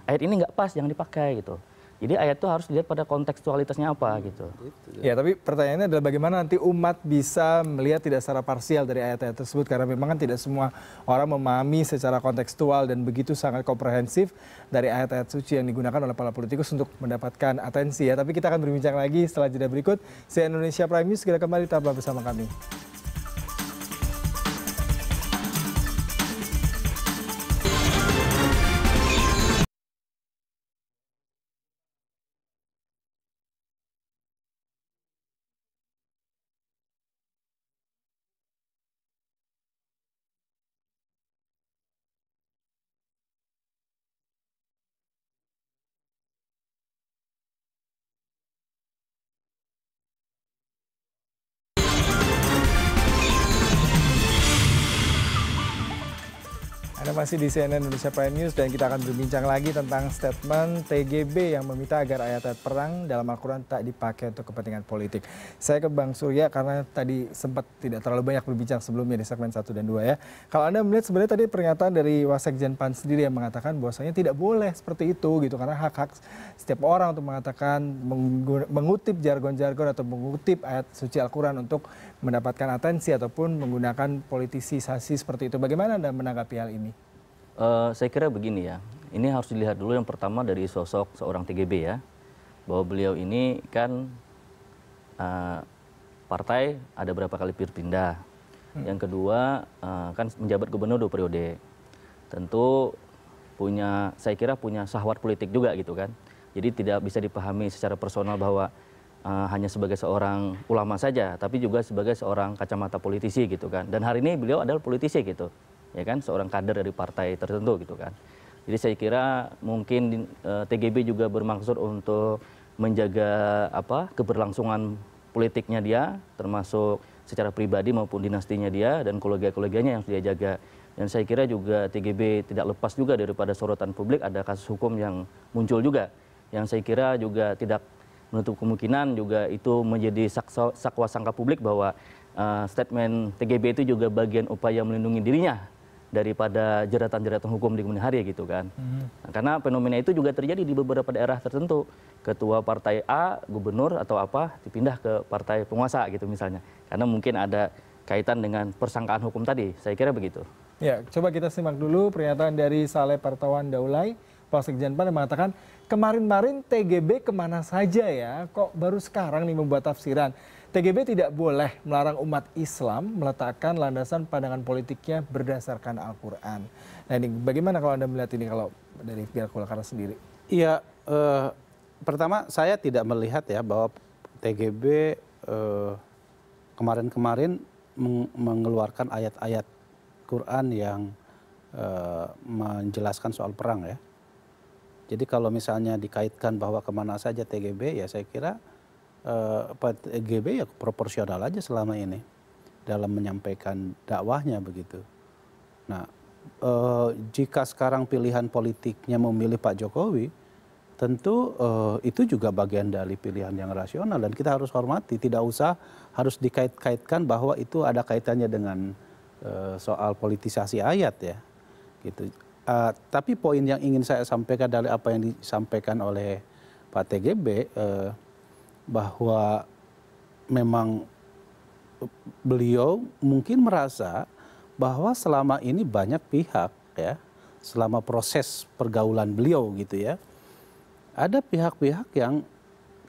Ayat ini nggak pas, jangan dipakai gitu. Jadi ayat itu harus dilihat pada kontekstualitasnya apa hmm, gitu. gitu ya. ya, tapi pertanyaannya adalah bagaimana nanti umat bisa melihat tidak secara parsial dari ayat-ayat tersebut karena memang kan tidak semua orang memahami secara kontekstual dan begitu sangat komprehensif dari ayat-ayat suci yang digunakan oleh para politikus untuk mendapatkan atensi ya. Tapi kita akan berbincang lagi setelah jeda berikut. Saya Indonesia Prime News segera kembali tetaplah bersama kami. masih di CNN Indonesia Prime News dan kita akan berbincang lagi tentang statement TGB yang meminta agar ayat-ayat perang dalam Al-Quran tak dipakai untuk kepentingan politik. Saya ke Bang Surya karena tadi sempat tidak terlalu banyak berbincang sebelumnya di segmen 1 dan 2 ya. Kalau Anda melihat sebenarnya tadi pernyataan dari Wasekjen PAN sendiri yang mengatakan bahwasanya tidak boleh seperti itu gitu karena hak-hak setiap orang untuk mengatakan mengutip jargon-jargon atau mengutip ayat suci Al-Quran untuk mendapatkan atensi ataupun menggunakan politisasi seperti itu. Bagaimana Anda menanggapi hal ini? Eh, saya kira begini ya ini harus dilihat dulu yang pertama dari sosok seorang tgb ya bahwa beliau ini kan eh, partai ada berapa kali pindah hmm. yang kedua eh, kan menjabat gubernur dua periode tentu punya saya kira punya sahwat politik juga gitu kan jadi tidak bisa dipahami secara personal bahwa uh, hanya sebagai seorang ulama saja tapi juga sebagai seorang kacamata politisi gitu kan dan hari ini beliau adalah politisi gitu ya kan seorang kader dari partai tertentu gitu kan. Jadi saya kira mungkin uh, eh, TGB juga bermaksud untuk menjaga apa keberlangsungan politiknya dia termasuk secara pribadi maupun dinastinya dia dan kolega-koleganya yang dia jaga. Dan saya kira juga TGB tidak lepas juga daripada sorotan publik ada kasus hukum yang muncul juga yang saya kira juga tidak menutup kemungkinan juga itu menjadi sakwa sangka publik bahwa uh, statement TGB itu juga bagian upaya melindungi dirinya daripada jeratan jeratan hukum di kemudian hari gitu kan mhm. nah, karena fenomena itu juga terjadi di beberapa daerah tertentu ketua partai A gubernur atau apa dipindah ke partai penguasa gitu misalnya karena mungkin ada kaitan dengan persangkaan hukum tadi saya kira begitu ya coba kita simak dulu pernyataan dari Saleh Partawan Daulay Polsekjen Pan yang mengatakan kemarin-marin TGB kemana saja ya kok baru sekarang nih membuat tafsiran TGB tidak boleh melarang umat Islam meletakkan landasan pandangan politiknya berdasarkan Al-Quran. Nah ini bagaimana kalau Anda melihat ini kalau dari pihak Golkar sendiri? Iya, eh, pertama saya tidak melihat ya bahwa TGB eh, kemarin-kemarin meng mengeluarkan ayat-ayat Quran yang eh, menjelaskan soal perang ya. Jadi kalau misalnya dikaitkan bahwa kemana saja TGB ya saya kira Eh, Pak GB ya proporsional aja selama ini dalam menyampaikan dakwahnya begitu. Nah, eh, jika sekarang pilihan politiknya memilih Pak Jokowi, tentu eh, itu juga bagian dari pilihan yang rasional dan kita harus hormati. Tidak usah harus dikait-kaitkan bahwa itu ada kaitannya dengan eh, soal politisasi ayat ya, gitu. Uh, tapi poin yang ingin saya sampaikan dari apa yang disampaikan oleh Pak TGB. Uh, eh, bahwa memang beliau mungkin merasa bahwa selama ini banyak pihak ya selama proses pergaulan beliau gitu ya ada pihak-pihak yang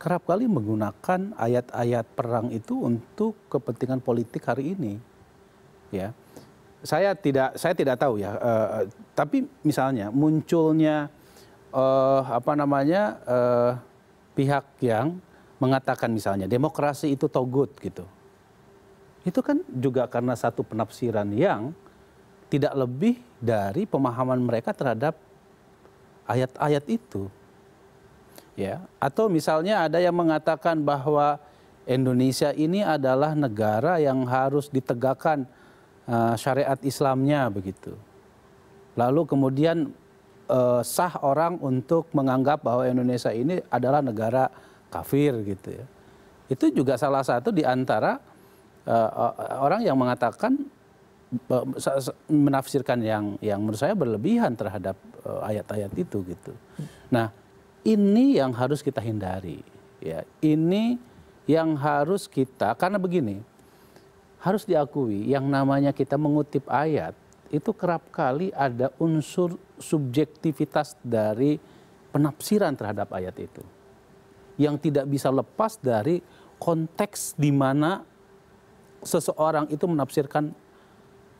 kerap kali menggunakan ayat-ayat perang itu untuk kepentingan politik hari ini ya saya tidak saya tidak tahu ya uh, tapi misalnya munculnya uh, apa namanya uh, pihak yang mengatakan misalnya demokrasi itu togut gitu. Itu kan juga karena satu penafsiran yang tidak lebih dari pemahaman mereka terhadap ayat-ayat itu. Ya, atau misalnya ada yang mengatakan bahwa Indonesia ini adalah negara yang harus ditegakkan uh, syariat Islamnya begitu. Lalu kemudian uh, sah orang untuk menganggap bahwa Indonesia ini adalah negara kafir gitu ya. Itu juga salah satu di antara uh, orang yang mengatakan eh, menafsirkan yang yang menurut saya berlebihan terhadap ayat-ayat uh, itu gitu. Nah, ini yang harus kita hindari ya. Ini yang harus kita karena begini harus diakui yang namanya kita mengutip ayat itu kerap kali ada unsur subjektivitas dari penafsiran terhadap ayat itu yang tidak bisa lepas dari konteks di mana seseorang itu menafsirkan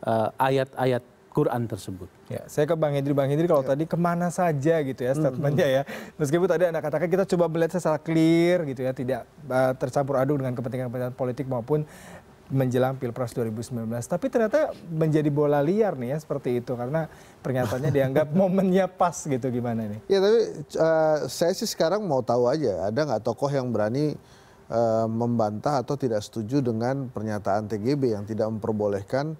eh, ayat-ayat uh, Quran tersebut. Ya, saya ke Bang Hendri. Bang Hendri kalau ya. tadi kemana saja gitu ya hmm, statementnya hmm. ya. Meskipun tadi Anda katakan kita coba melihat secara clear gitu ya, tidak uh, tercampur aduk dengan kepentingan-kepentingan politik maupun menjelang Pilpres 2019. Tapi ternyata menjadi bola liar nih ya seperti itu karena pernyataannya dianggap momennya pas gitu gimana nih? Ya tapi uh, saya sih sekarang mau tahu aja ada nggak tokoh yang berani uh, membantah atau tidak setuju dengan pernyataan TGB yang tidak memperbolehkan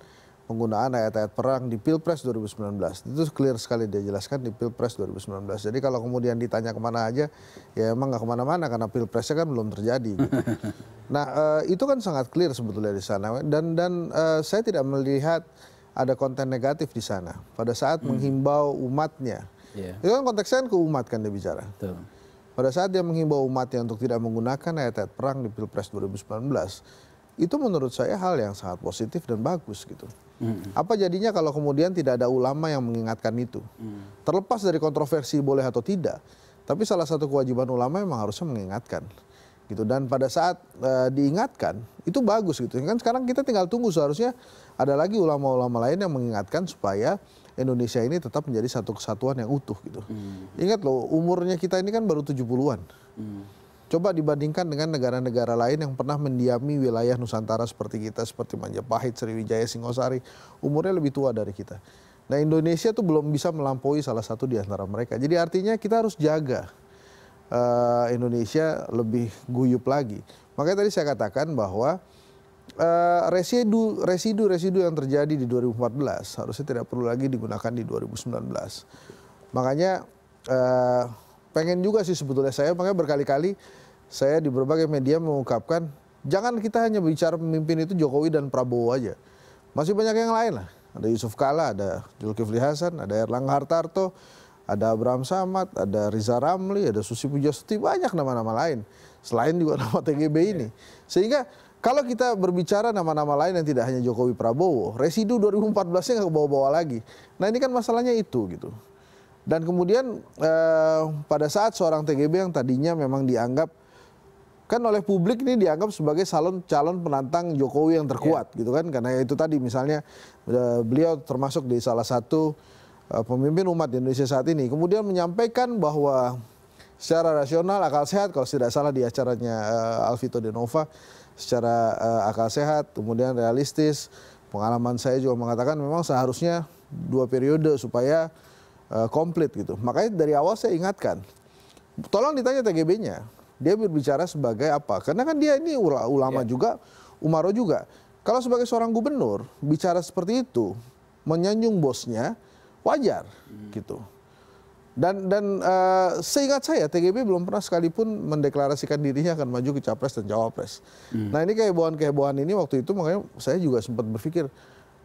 penggunaan ayat-ayat perang di Pilpres 2019. Itu clear sekali dia jelaskan di Pilpres 2019. Jadi kalau kemudian ditanya kemana aja, ya emang nggak kemana-mana karena Pilpresnya kan belum terjadi. Gitu. Nah eh, itu kan sangat clear sebetulnya di sana. Dan dan eh, saya tidak melihat ada konten negatif di sana. Pada saat hmm. menghimbau umatnya, yeah. itu kan konteksnya kan ke umat kan dia bicara. Betul. Pada saat dia menghimbau umatnya untuk tidak menggunakan ayat-ayat perang di Pilpres 2019, itu menurut saya hal yang sangat positif dan bagus gitu. Apa jadinya kalau kemudian tidak ada ulama yang mengingatkan itu? Terlepas dari kontroversi boleh atau tidak, tapi salah satu kewajiban ulama memang harusnya mengingatkan gitu dan pada saat e, diingatkan itu bagus gitu kan sekarang kita tinggal tunggu seharusnya ada lagi ulama-ulama lain yang mengingatkan supaya Indonesia ini tetap menjadi satu kesatuan yang utuh gitu. Hmm. Ingat loh umurnya kita ini kan baru 70-an. Hmm. Coba dibandingkan dengan negara-negara lain yang pernah mendiami wilayah Nusantara seperti kita, seperti Majapahit, Sriwijaya, Singosari, umurnya lebih tua dari kita. Nah Indonesia tuh belum bisa melampaui salah satu di antara mereka. Jadi artinya kita harus jaga uh, Indonesia lebih guyup lagi. Makanya tadi saya katakan bahwa eh, residu residu residu yang terjadi di 2014 harusnya tidak perlu lagi digunakan di 2019. Makanya uh, pengen juga sih sebetulnya saya makanya berkali-kali saya di berbagai media mengungkapkan jangan kita hanya bicara pemimpin itu Jokowi dan Prabowo aja. Masih banyak yang lain lah. Ada Yusuf Kala, ada Zulkifli Hasan, ada Erlangga Hartarto, ada Abraham Samad, ada Riza Ramli, ada Susi Pujastuti, banyak nama-nama lain. Selain juga nama TGB ini. Sehingga kalau kita berbicara nama-nama lain yang tidak hanya Jokowi Prabowo, residu 2014-nya nggak bawa-bawa lagi. Nah ini kan masalahnya itu gitu. Dan kemudian eh, pada saat seorang TGB yang tadinya memang dianggap kan oleh publik ini dianggap sebagai calon calon penantang Jokowi yang terkuat yeah. gitu kan karena itu tadi misalnya eh, beliau termasuk di salah satu eh, pemimpin umat di Indonesia saat ini kemudian menyampaikan bahwa secara rasional akal sehat kalau tidak salah di acaranya eh, Alvito Denova secara eh, akal sehat kemudian realistis pengalaman saya juga mengatakan memang seharusnya dua periode supaya Eh, komplit gitu. Makanya dari awal saya ingatkan, tolong ditanya TGB-nya. Dia berbicara sebagai apa? Karena kan dia ini ulama yeah. juga, Umaro juga. Kalau sebagai seorang gubernur bicara seperti itu, menyanjung bosnya wajar hmm. gitu. Dan dan uh, seingat saya TGB belum pernah sekalipun mendeklarasikan dirinya akan maju ke capres dan cawapres. Hmm. Nah ini kehebohan-kehebohan ini waktu itu makanya saya juga sempat berpikir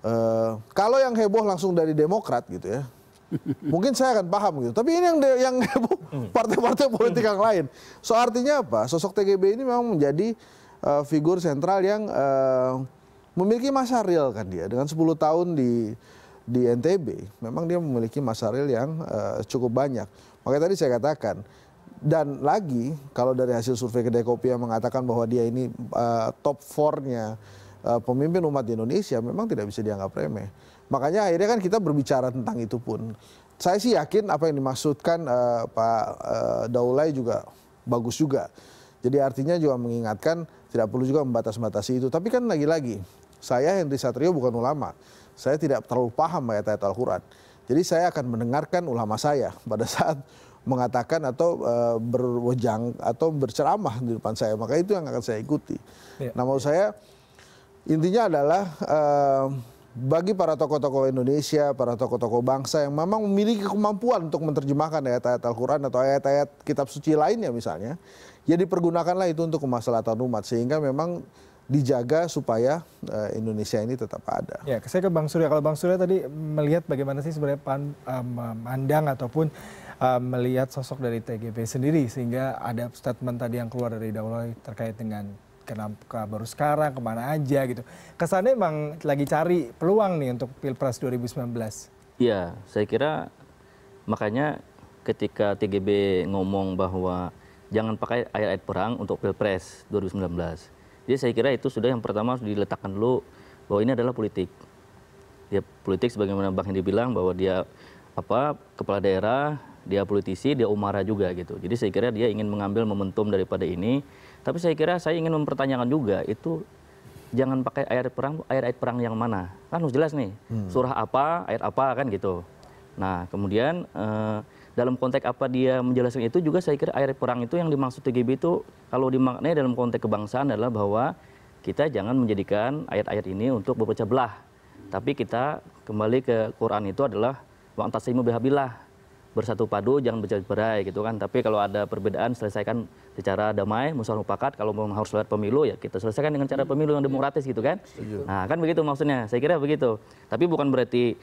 uh, kalau yang heboh langsung dari Demokrat gitu ya, Mungkin saya akan paham gitu. Tapi ini yang de, yang hmm. partai-partai politik yang lain. So artinya apa? Sosok TGB ini memang menjadi uh, figur sentral yang uh, memiliki masa real kan dia dengan 10 tahun di di NTB. Memang dia memiliki masa real yang uh, cukup banyak. Makanya tadi saya katakan dan lagi kalau dari hasil survei kedai kopi yang mengatakan bahwa dia ini uh, top 4-nya uh, pemimpin umat di Indonesia memang tidak bisa dianggap remeh. Makanya akhirnya kan kita berbicara tentang itu pun. Saya sih yakin apa yang dimaksudkan uh, Pak uh, Daulay juga bagus juga. Jadi artinya juga mengingatkan tidak perlu juga membatas-batasi itu. Tapi kan lagi-lagi, saya Henry Satrio bukan ulama. Saya tidak terlalu paham ayat-ayat Al-Quran. Jadi saya akan mendengarkan ulama saya pada saat mengatakan atau e, berwejang atau berceramah di depan saya. Maka itu yang akan saya ikuti. Ya. Nah maksud saya intinya adalah... E, bagi para tokoh-tokoh Indonesia, para tokoh-tokoh bangsa yang memang memiliki kemampuan untuk menerjemahkan ayat-ayat Al-Quran atau ayat-ayat kitab suci lainnya misalnya, ya dipergunakanlah itu untuk kemaslahatan umat sehingga memang dijaga supaya uh, Indonesia ini tetap ada. Ya, saya ke Bang Surya. Kalau Bang Surya tadi melihat bagaimana sih sebenarnya pan, memandang ataupun uh, melihat sosok dari TGP sendiri sehingga ada statement tadi yang keluar dari Daulay terkait dengan kenapa baru sekarang, kemana aja gitu. Kesannya emang lagi cari peluang nih untuk Pilpres 2019. Iya, saya kira makanya ketika TGB ngomong bahwa jangan pakai ayat-ayat perang untuk Pilpres 2019. Jadi saya kira itu sudah yang pertama harus diletakkan dulu bahwa ini adalah politik. Dia politik sebagaimana Bang Hendi bilang bahwa dia apa kepala daerah, dia politisi, dia umara juga gitu. Jadi saya kira dia ingin mengambil momentum daripada ini tapi saya kira saya ingin mempertanyakan juga itu jangan pakai air perang air air perang yang mana kan harus jelas nih hmm. surah apa air apa kan gitu nah kemudian eh, dalam konteks apa dia menjelaskan itu juga saya kira air perang itu yang dimaksud TGB itu kalau dimaknai dalam konteks kebangsaan adalah bahwa kita jangan menjadikan ayat-ayat ini untuk berpecah belah tapi kita kembali ke Quran itu adalah wa antasimu bihabillah bersatu padu jangan bercerai berai gitu kan tapi kalau ada perbedaan selesaikan secara damai musyawarah mufakat kalau memang harus lewat pemilu ya kita selesaikan dengan cara hmm. pemilu yang iya. demokratis gitu kan nah kan begitu maksudnya saya kira begitu tapi bukan berarti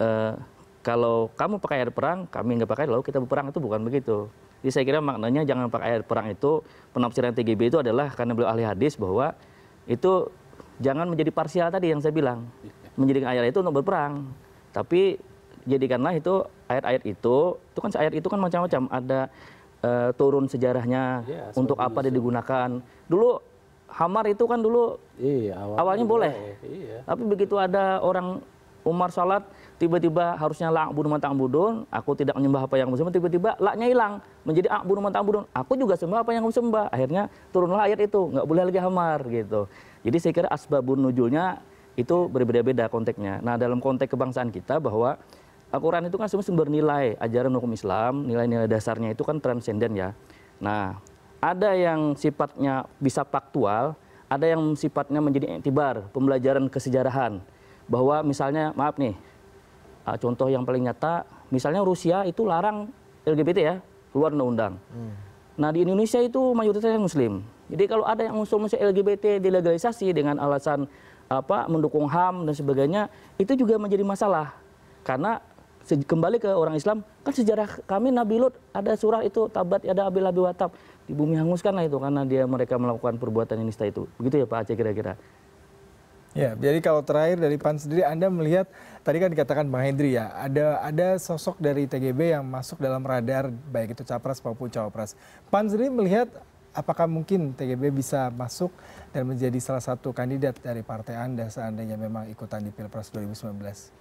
uh, kalau kamu pakai air perang kami nggak pakai lalu kita berperang itu bukan begitu jadi saya kira maknanya jangan pakai air perang itu penafsiran TGB itu adalah karena beliau ahli hadis bahwa itu jangan menjadi parsial tadi yang saya bilang iya. menjadi ayat itu untuk berperang tapi jadikanlah itu ayat ayat itu itu kan ayat itu kan macam macam ada eh, turun sejarahnya ya, untuk apa dia digunakan dulu hamar itu kan dulu iya, awalnya boleh iya. tapi begitu ada orang umar salat tiba tiba harusnya la'bun mata'budun aku tidak menyembah apa yang sembah tiba tiba laknya hilang menjadi a'bun mata'budun aku juga sembah apa yang sembah akhirnya turunlah ayat itu nggak boleh lagi hamar gitu jadi saya kira asbabun nujulnya itu berbeda-beda konteksnya. Nah dalam konteks kebangsaan kita bahwa Al Quran itu kan semua sumber nilai ajaran hukum Islam, nilai-nilai dasarnya itu kan transenden ya. Nah, ada yang sifatnya bisa faktual, ada yang sifatnya menjadi tibar, pembelajaran kesejarahan. Bahwa misalnya, maaf nih, ah, contoh yang paling nyata, misalnya Rusia itu larang LGBT ya, keluar undang-undang. Hmm. Nah di Indonesia itu mayoritasnya muslim. Jadi kalau ada yang unsur-unsur LGBT dilegalisasi dengan alasan apa mendukung HAM dan sebagainya, itu juga menjadi masalah. Karena kembali ke orang Islam kan sejarah kami Nabi Lut ada surah itu tabat ada abil abi watab di bumi hanguskanlah itu karena dia mereka melakukan perbuatan nista itu begitu ya Pak Aceh kira-kira Ya, jadi kalau terakhir dari PAN sendiri Anda melihat tadi kan dikatakan Bang Hendri ya, ada ada sosok dari TGB yang masuk dalam radar baik itu capres maupun cawapres. PAN sendiri melihat apakah mungkin TGB bisa masuk dan menjadi salah satu kandidat dari partai Anda seandainya memang ikutan di Pilpres 2019?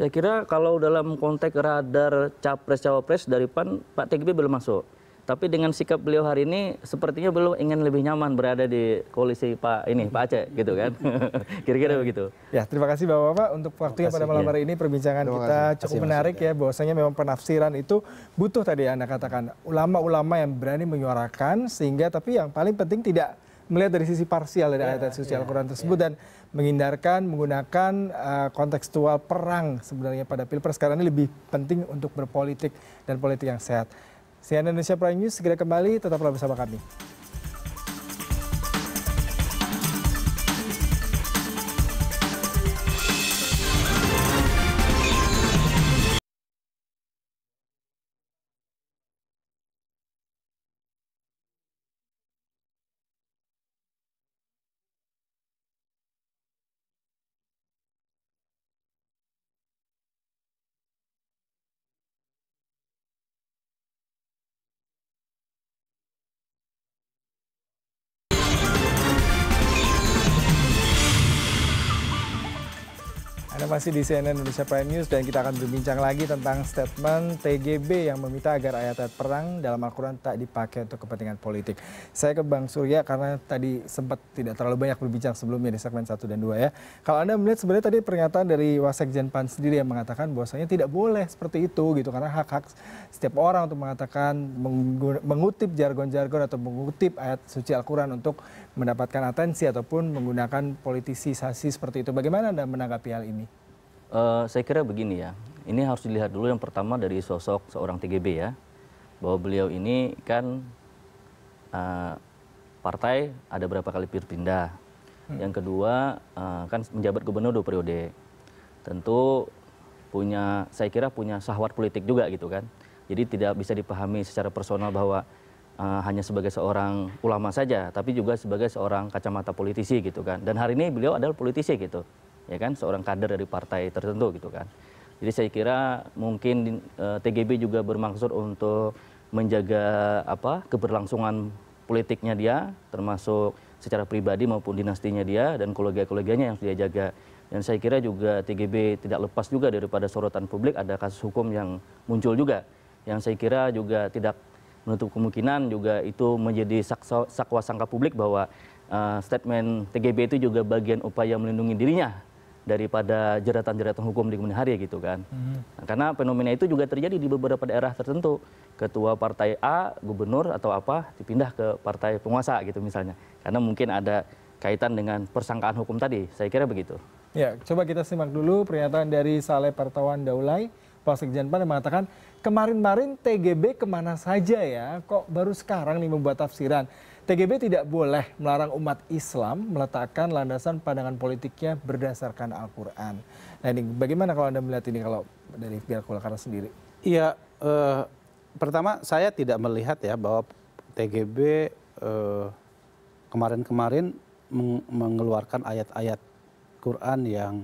saya kira kalau dalam konteks radar capres cawapres dari pan pak tgb belum masuk tapi dengan sikap beliau hari ini sepertinya belum ingin lebih nyaman berada di koalisi Pak ini Pak Aceh gitu kan kira-kira begitu ya terima kasih bapak bapak untuk waktunya pada malam hari ini perbincangan kita kasih. cukup kasih, menarik ya bahwasanya memang penafsiran itu butuh tadi anda katakan ulama-ulama yang berani menyuarakan sehingga tapi yang paling penting tidak melihat dari sisi parsial dari ya, ayat-ayat suci Al-Quran ya, ya. tersebut dan menghindarkan menggunakan eh, kontekstual perang sebenarnya pada pilpres karena ini lebih penting untuk berpolitik dan politik yang sehat. CNN Indonesia Prime News segera kembali tetaplah bersama kami. masih di CNN Indonesia Prime News dan kita akan berbincang lagi tentang statement TGB yang meminta agar ayat-ayat perang dalam Al-Quran tak dipakai untuk kepentingan politik. Saya ke Bang Surya karena tadi sempat tidak terlalu banyak berbincang sebelumnya di segmen 1 dan 2 ya. Kalau Anda melihat sebenarnya tadi pernyataan dari Wasekjen PAN sendiri yang mengatakan bahwasanya tidak boleh seperti itu gitu karena hak-hak setiap orang untuk mengatakan mengutip jargon-jargon atau mengutip ayat suci Al-Quran untuk mendapatkan atensi ataupun menggunakan politisasi seperti itu. Bagaimana Anda menanggapi hal ini? Eh, saya kira begini ya ini harus dilihat dulu yang pertama dari sosok seorang tgb ya bahwa beliau ini kan eh, partai ada berapa kali pindah hmm. yang kedua eh, kan menjabat gubernur dua periode tentu punya saya kira punya sahwat politik juga gitu kan jadi tidak bisa dipahami secara personal bahwa uh, hanya sebagai seorang ulama saja tapi juga sebagai seorang kacamata politisi gitu kan dan hari ini beliau adalah politisi gitu ya kan seorang kader dari partai tertentu gitu kan. Jadi saya kira mungkin uh, eh, TGB juga bermaksud untuk menjaga apa keberlangsungan politiknya dia termasuk secara pribadi maupun dinastinya dia dan kolega-koleganya yang dia jaga. Dan saya kira juga TGB tidak lepas juga daripada sorotan publik ada kasus hukum yang muncul juga. Yang saya kira juga tidak menutup kemungkinan juga itu menjadi sakwa sangka publik bahwa uh, statement TGB itu juga bagian upaya melindungi dirinya daripada jeratan jeratan hukum di kemudian hari gitu kan mhm. nah, karena fenomena itu juga terjadi di beberapa daerah tertentu ketua partai A gubernur atau apa dipindah ke partai penguasa gitu misalnya karena mungkin ada kaitan dengan persangkaan hukum tadi saya kira begitu ya coba kita simak dulu pernyataan dari Saleh Partawan Daulay Sekjen Pan yang mengatakan kemarin-marin TGB kemana saja ya kok baru sekarang nih membuat tafsiran TGB tidak boleh melarang umat Islam meletakkan landasan pandangan politiknya berdasarkan Al-Quran. Nah ini bagaimana kalau Anda melihat ini kalau dari pihak Golkar sendiri? Iya, eh, pertama saya tidak melihat ya bahwa TGB eh, kemarin-kemarin meng mengeluarkan ayat-ayat Quran yang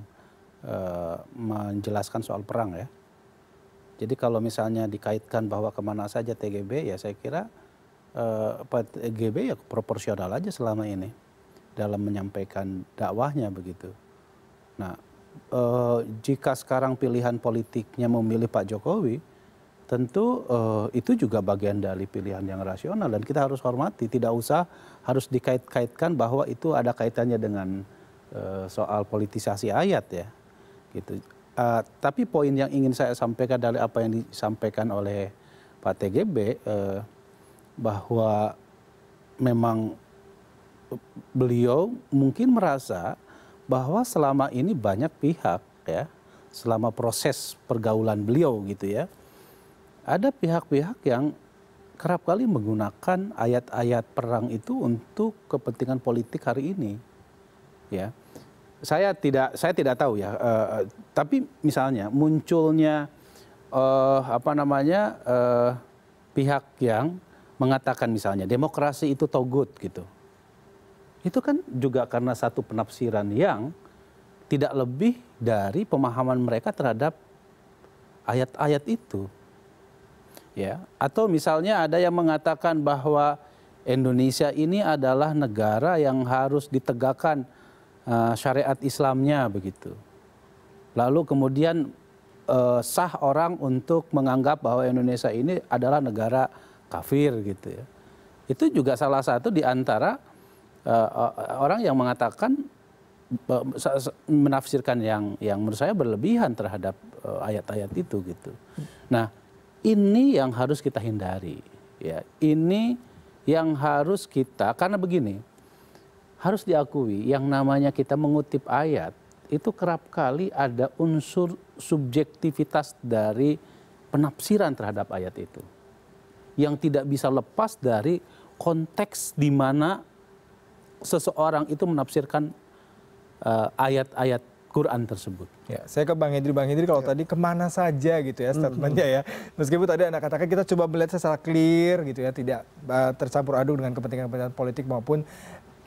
eh, menjelaskan soal perang ya. Jadi kalau misalnya dikaitkan bahwa kemana saja TGB ya saya kira Eh, Pak GB ya proporsional aja selama ini dalam menyampaikan dakwahnya begitu. Nah, eh, jika sekarang pilihan politiknya memilih Pak Jokowi, tentu uh, itu juga bagian dari pilihan yang rasional dan kita harus hormati tidak usah harus dikait-kaitkan bahwa itu ada kaitannya dengan uh, soal politisasi ayat ya gitu uh, tapi poin yang ingin saya sampaikan dari apa yang disampaikan oleh Pak TGB uh, bahwa memang beliau mungkin merasa bahwa selama ini banyak pihak ya selama proses pergaulan beliau gitu ya ada pihak-pihak yang kerap kali menggunakan ayat-ayat perang itu untuk kepentingan politik hari ini ya saya tidak saya tidak tahu ya uh, tapi misalnya munculnya uh, apa namanya uh, pihak yang mengatakan misalnya demokrasi itu togut gitu. Itu kan juga karena satu penafsiran yang tidak lebih dari pemahaman mereka terhadap ayat-ayat itu. Ya, atau misalnya ada yang mengatakan bahwa Indonesia ini adalah negara yang harus ditegakkan uh, syariat Islamnya begitu. Lalu kemudian uh, sah orang untuk menganggap bahwa Indonesia ini adalah negara kafir gitu ya. Itu juga salah satu di antara uh, orang yang mengatakan eh, menafsirkan yang yang menurut saya berlebihan terhadap ayat-ayat uh, itu gitu. Nah, ini yang harus kita hindari ya. Ini yang harus kita karena begini. Harus diakui yang namanya kita mengutip ayat itu kerap kali ada unsur subjektivitas dari penafsiran terhadap ayat itu yang tidak bisa lepas dari konteks di mana seseorang itu menafsirkan eh, ayat-ayat uh, Quran tersebut. Ya, saya ke Bang Hendri. Bang Hendri kalau ya. tadi kemana saja gitu ya hmm, statementnya hmm. ya. Meskipun tadi Anda katakan kita coba melihat secara clear gitu ya, tidak uh, tercampur aduk dengan kepentingan-kepentingan politik maupun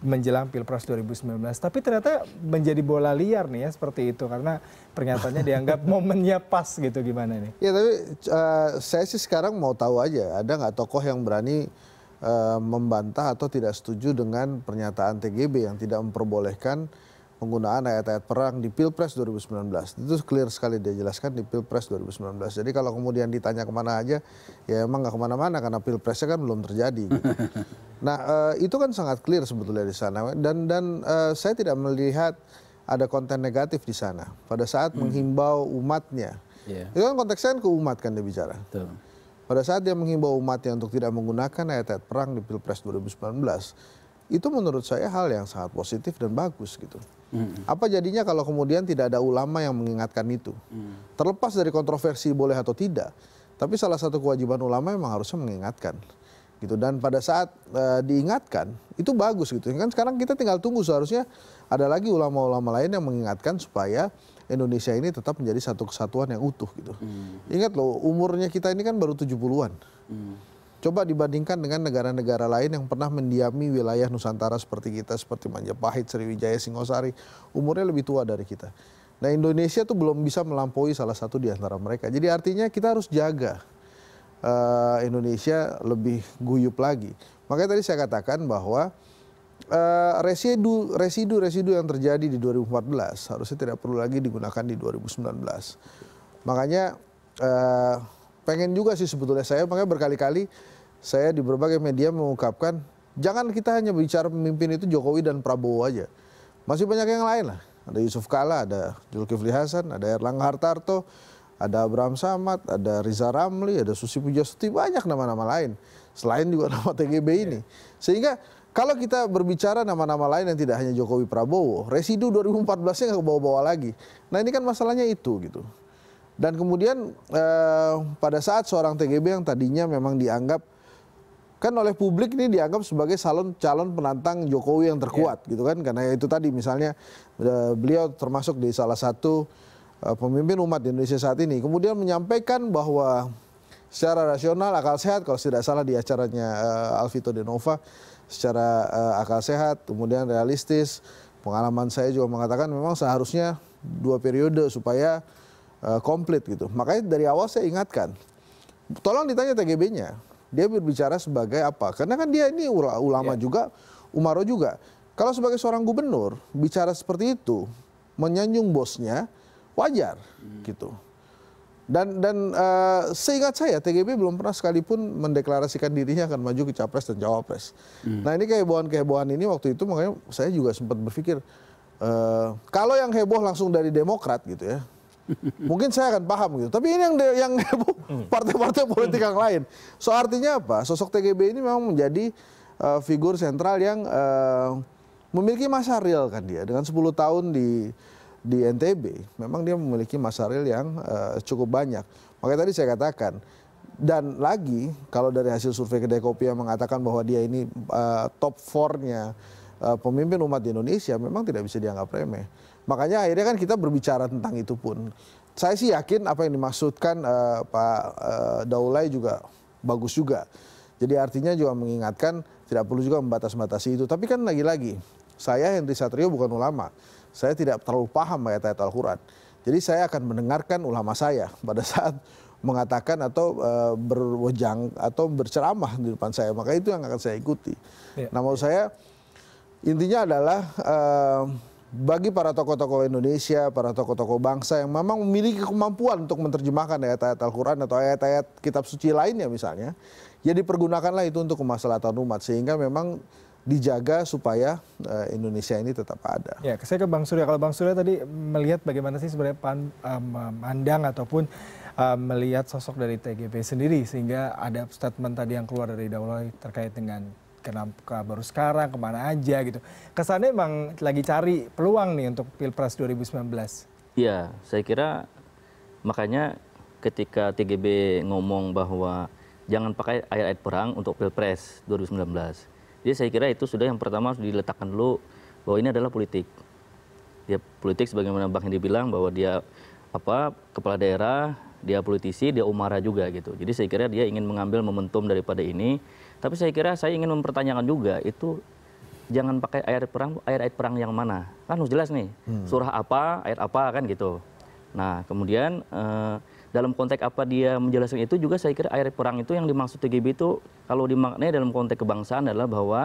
menjelang Pilpres 2019. Tapi ternyata menjadi bola liar nih ya seperti itu karena pernyataannya dianggap momennya pas gitu gimana nih? Ya tapi uh, saya sih sekarang mau tahu aja ada nggak tokoh yang berani uh, membantah atau tidak setuju dengan pernyataan TGB yang tidak memperbolehkan penggunaan ayat-ayat perang di Pilpres 2019. Itu clear sekali dia jelaskan di Pilpres 2019. Jadi kalau kemudian ditanya kemana aja, ya emang nggak kemana-mana karena Pilpresnya kan belum terjadi. Gitu. Nah eh, itu kan sangat clear sebetulnya di sana. Dan dan eh, saya tidak melihat ada konten negatif di sana. Pada saat hmm. menghimbau umatnya, yeah. itu kan konteksnya kan ke umat kan dia bicara. Betul. Pada saat dia menghimbau umatnya untuk tidak menggunakan ayat-ayat perang di Pilpres 2019, itu menurut saya hal yang sangat positif dan bagus gitu. Hmm. Apa jadinya kalau kemudian tidak ada ulama yang mengingatkan itu? Hmm. Terlepas dari kontroversi boleh atau tidak, tapi salah satu kewajiban ulama memang harusnya mengingatkan gitu dan pada saat e, diingatkan itu bagus gitu kan sekarang kita tinggal tunggu seharusnya ada lagi ulama-ulama lain yang mengingatkan supaya Indonesia ini tetap menjadi satu kesatuan yang utuh gitu. Hmm. Ingat loh umurnya kita ini kan baru 70-an. Hmm Coba dibandingkan dengan negara-negara lain yang pernah mendiami wilayah Nusantara seperti kita, seperti Majapahit, Sriwijaya, Singosari, umurnya lebih tua dari kita. Nah Indonesia tuh belum bisa melampaui salah satu di antara mereka. Jadi artinya kita harus jaga uh, Indonesia lebih guyup lagi. Makanya tadi saya katakan bahwa eh, residu residu residu yang terjadi di 2014 harusnya tidak perlu lagi digunakan di 2019. Makanya uh, pengen juga sih sebetulnya saya makanya berkali-kali saya di berbagai media mengungkapkan jangan kita hanya bicara pemimpin itu Jokowi dan Prabowo aja. Masih banyak yang lain lah. Ada Yusuf Kala, ada Julkifli Hasan, ada Erlangga Hartarto, ada Abraham Samad, ada Riza Ramli, ada Susi Pujastuti, banyak nama-nama lain. Selain juga nama TGB ini. Iya. Sehingga kalau kita berbicara nama-nama lain yang tidak hanya Jokowi Prabowo, residu 2014-nya nggak bawa-bawa lagi. Nah ini kan masalahnya itu gitu. Dan kemudian eh, pada saat seorang TGB yang tadinya memang dianggap kan oleh publik ini dianggap sebagai calon calon penantang Jokowi yang terkuat yeah. gitu kan karena itu tadi misalnya eh, beliau termasuk di salah satu eh, pemimpin umat di Indonesia saat ini kemudian menyampaikan bahwa secara rasional akal sehat kalau tidak salah di acaranya eh, Alvito Denova secara eh, akal sehat kemudian realistis pengalaman saya juga mengatakan memang seharusnya dua periode supaya Eh, komplit gitu. Makanya dari awal saya ingatkan, tolong ditanya TGB-nya. Dia berbicara sebagai apa? Karena kan dia ini ulama yeah. juga, Umaro juga. Kalau sebagai seorang gubernur bicara seperti itu, menyanjung bosnya wajar hmm. gitu. Dan dan uh, seingat saya TGB belum pernah sekalipun mendeklarasikan dirinya akan maju ke capres dan cawapres. Hmm. Nah ini kehebohan-kehebohan ini waktu itu makanya saya juga sempat berpikir uh, kalau yang heboh langsung dari Demokrat gitu ya, Mungkin saya akan paham gitu. Tapi ini yang de, yang hmm. partai-partai politik yang lain. So artinya apa? Sosok TGB ini memang menjadi uh, figur sentral yang uh, memiliki masa real kan dia dengan 10 tahun di di NTB. Memang dia memiliki masa real yang uh, cukup banyak. Makanya tadi saya katakan dan lagi kalau dari hasil survei kedai kopi yang mengatakan bahwa dia ini uh, top 4-nya uh, pemimpin umat di Indonesia memang tidak bisa dianggap remeh Makanya akhirnya kan kita berbicara tentang itu pun. Saya sih yakin apa yang dimaksudkan uh, Pak uh, Daulay juga bagus juga. Jadi artinya juga mengingatkan tidak perlu juga membatas-batasi itu. Tapi kan lagi-lagi, saya Henry Satrio bukan ulama. Saya tidak terlalu paham ayat-ayat Al-Quran. Jadi saya akan mendengarkan ulama saya pada saat mengatakan atau e, berwejang atau berceramah di depan saya. Maka itu yang akan saya ikuti. Ya. Nah menurut saya intinya adalah... E, bagi para tokoh-tokoh Indonesia, para tokoh-tokoh bangsa yang memang memiliki kemampuan untuk menerjemahkan ayat-ayat Al-Quran atau ayat-ayat kitab suci lainnya misalnya, ya dipergunakanlah itu untuk kemaslahatan umat sehingga memang dijaga supaya uh, Indonesia ini tetap ada. Ya, saya ke Bang Surya. Kalau Bang Surya tadi melihat bagaimana sih sebenarnya pan, um, pandang ataupun uh, melihat sosok dari TGP sendiri sehingga ada statement tadi yang keluar dari Daulah terkait dengan kenapa baru sekarang, kemana aja gitu. Kesannya emang lagi cari peluang nih untuk Pilpres 2019. Iya, saya kira makanya ketika TGB ngomong bahwa jangan pakai ayat-ayat perang untuk Pilpres 2019. Jadi saya kira itu sudah yang pertama harus diletakkan dulu bahwa ini adalah politik. Ya politik sebagaimana Bang Hendi bilang bahwa dia apa kepala daerah dia politisi dia umara juga gitu jadi saya kira dia ingin mengambil momentum daripada ini tapi saya kira saya ingin mempertanyakan juga itu jangan pakai air perang air air perang yang mana kan harus jelas nih hmm. surah apa ayat apa kan gitu nah kemudian eh, dalam konteks apa dia menjelaskan itu juga saya kira air perang itu yang dimaksud TGB itu kalau dimaknai dalam konteks kebangsaan adalah bahwa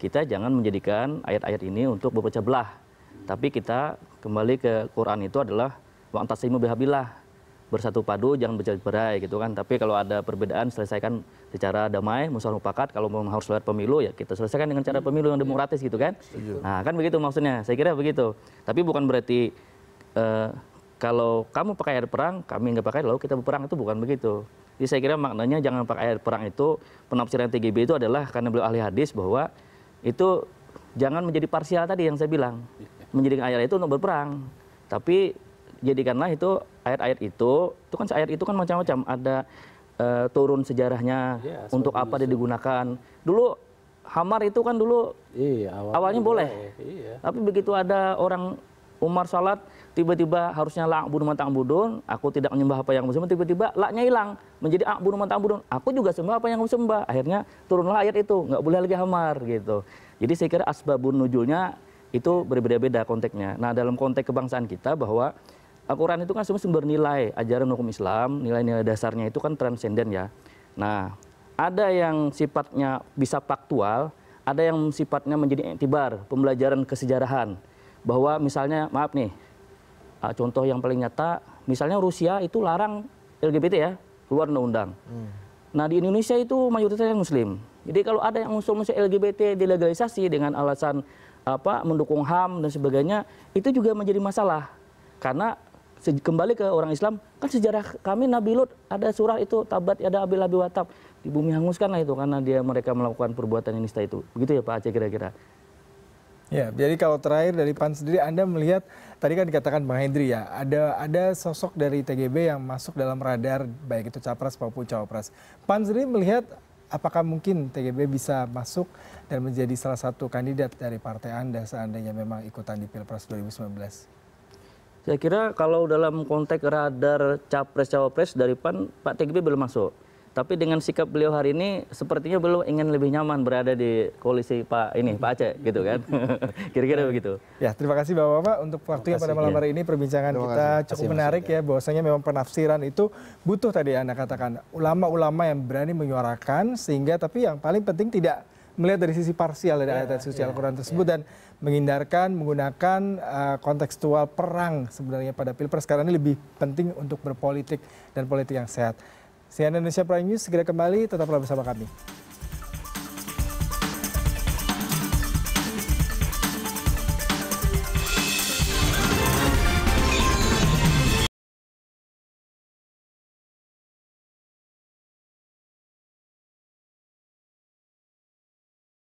kita jangan menjadikan ayat-ayat ini untuk berpecah belah tapi kita kembali ke Quran itu adalah wa antasimu bihabillah bersatu padu jangan bercerai berai gitu kan tapi kalau ada perbedaan selesaikan secara damai musyawarah mufakat kalau memang harus lewat pemilu ya kita selesaikan dengan cara hmm. pemilu yang iya. demokratis gitu kan nah kan begitu maksudnya saya kira begitu tapi bukan berarti uh, kalau kamu pakai air perang kami nggak pakai lalu kita berperang itu bukan begitu jadi saya kira maknanya jangan pakai air perang itu penafsiran TGB itu adalah karena beliau ahli hadis bahwa itu jangan menjadi parsial tadi yang saya bilang iya. menjadi air itu untuk berperang tapi jadikanlah itu ayat ayat itu itu kan ayat itu kan macam macam ada eh, turun sejarahnya ya, untuk apa dia digunakan dulu hamar itu kan dulu iya, awalnya boleh iya. tapi begitu ada orang umar salat tiba tiba harusnya la'bun mata'budun aku tidak menyembah apa yang sembah tiba tiba laknya hilang menjadi a'bun mata'budun aku juga sembah apa yang sembah akhirnya turunlah ayat itu nggak boleh lagi hamar gitu jadi saya kira asbabun nujulnya itu berbeda-beda konteksnya. Nah dalam konteks kebangsaan kita bahwa Al-Quran itu kan semua sumber nilai ajaran hukum Islam, nilai-nilai dasarnya itu kan transenden ya. Nah, ada yang sifatnya bisa faktual, ada yang sifatnya menjadi tibar, pembelajaran kesejarahan. Bahwa misalnya, maaf nih, ah, contoh yang paling nyata, misalnya Rusia itu larang LGBT ya, keluar undang-undang. Hmm. Nah di Indonesia itu mayoritasnya muslim. Jadi kalau ada yang unsur-unsur LGBT dilegalisasi dengan alasan apa mendukung HAM dan sebagainya, itu juga menjadi masalah. Karena kembali ke orang Islam kan sejarah kami Nabi Lut ada surah itu tabat ada abil abi watab di bumi hanguskanlah itu karena dia mereka melakukan perbuatan yang nista itu begitu ya Pak Aceh kira-kira Ya, jadi kalau terakhir dari PAN sendiri Anda melihat tadi kan dikatakan Bang Hendri ya, ada ada sosok dari TGB yang masuk dalam radar baik itu capres maupun cawapres. PAN sendiri melihat apakah mungkin TGB bisa masuk dan menjadi salah satu kandidat dari partai Anda seandainya memang ikutan di Pilpres 2019? saya kira kalau dalam konteks radar capres cawapres dari pan pak tgb belum masuk tapi dengan sikap beliau hari ini sepertinya belum ingin lebih nyaman berada di koalisi Pak ini Pak Aceh gitu kan kira-kira begitu ya terima kasih bapak-bapak untuk waktunya pada malam ya. hari ini perbincangan terima kita kasih. cukup kasih, menarik ya. ya bahwasanya memang penafsiran itu butuh tadi anda katakan ulama-ulama yang berani menyuarakan sehingga tapi yang paling penting tidak melihat dari sisi parsial dari ya, ayat-ayat suci Al-Quran ya, tersebut dan menghindarkan menggunakan eh, kontekstual perang sebenarnya pada pilpres karena ini lebih penting untuk berpolitik dan politik yang sehat. CNN Indonesia Prime News segera kembali tetaplah bersama kami.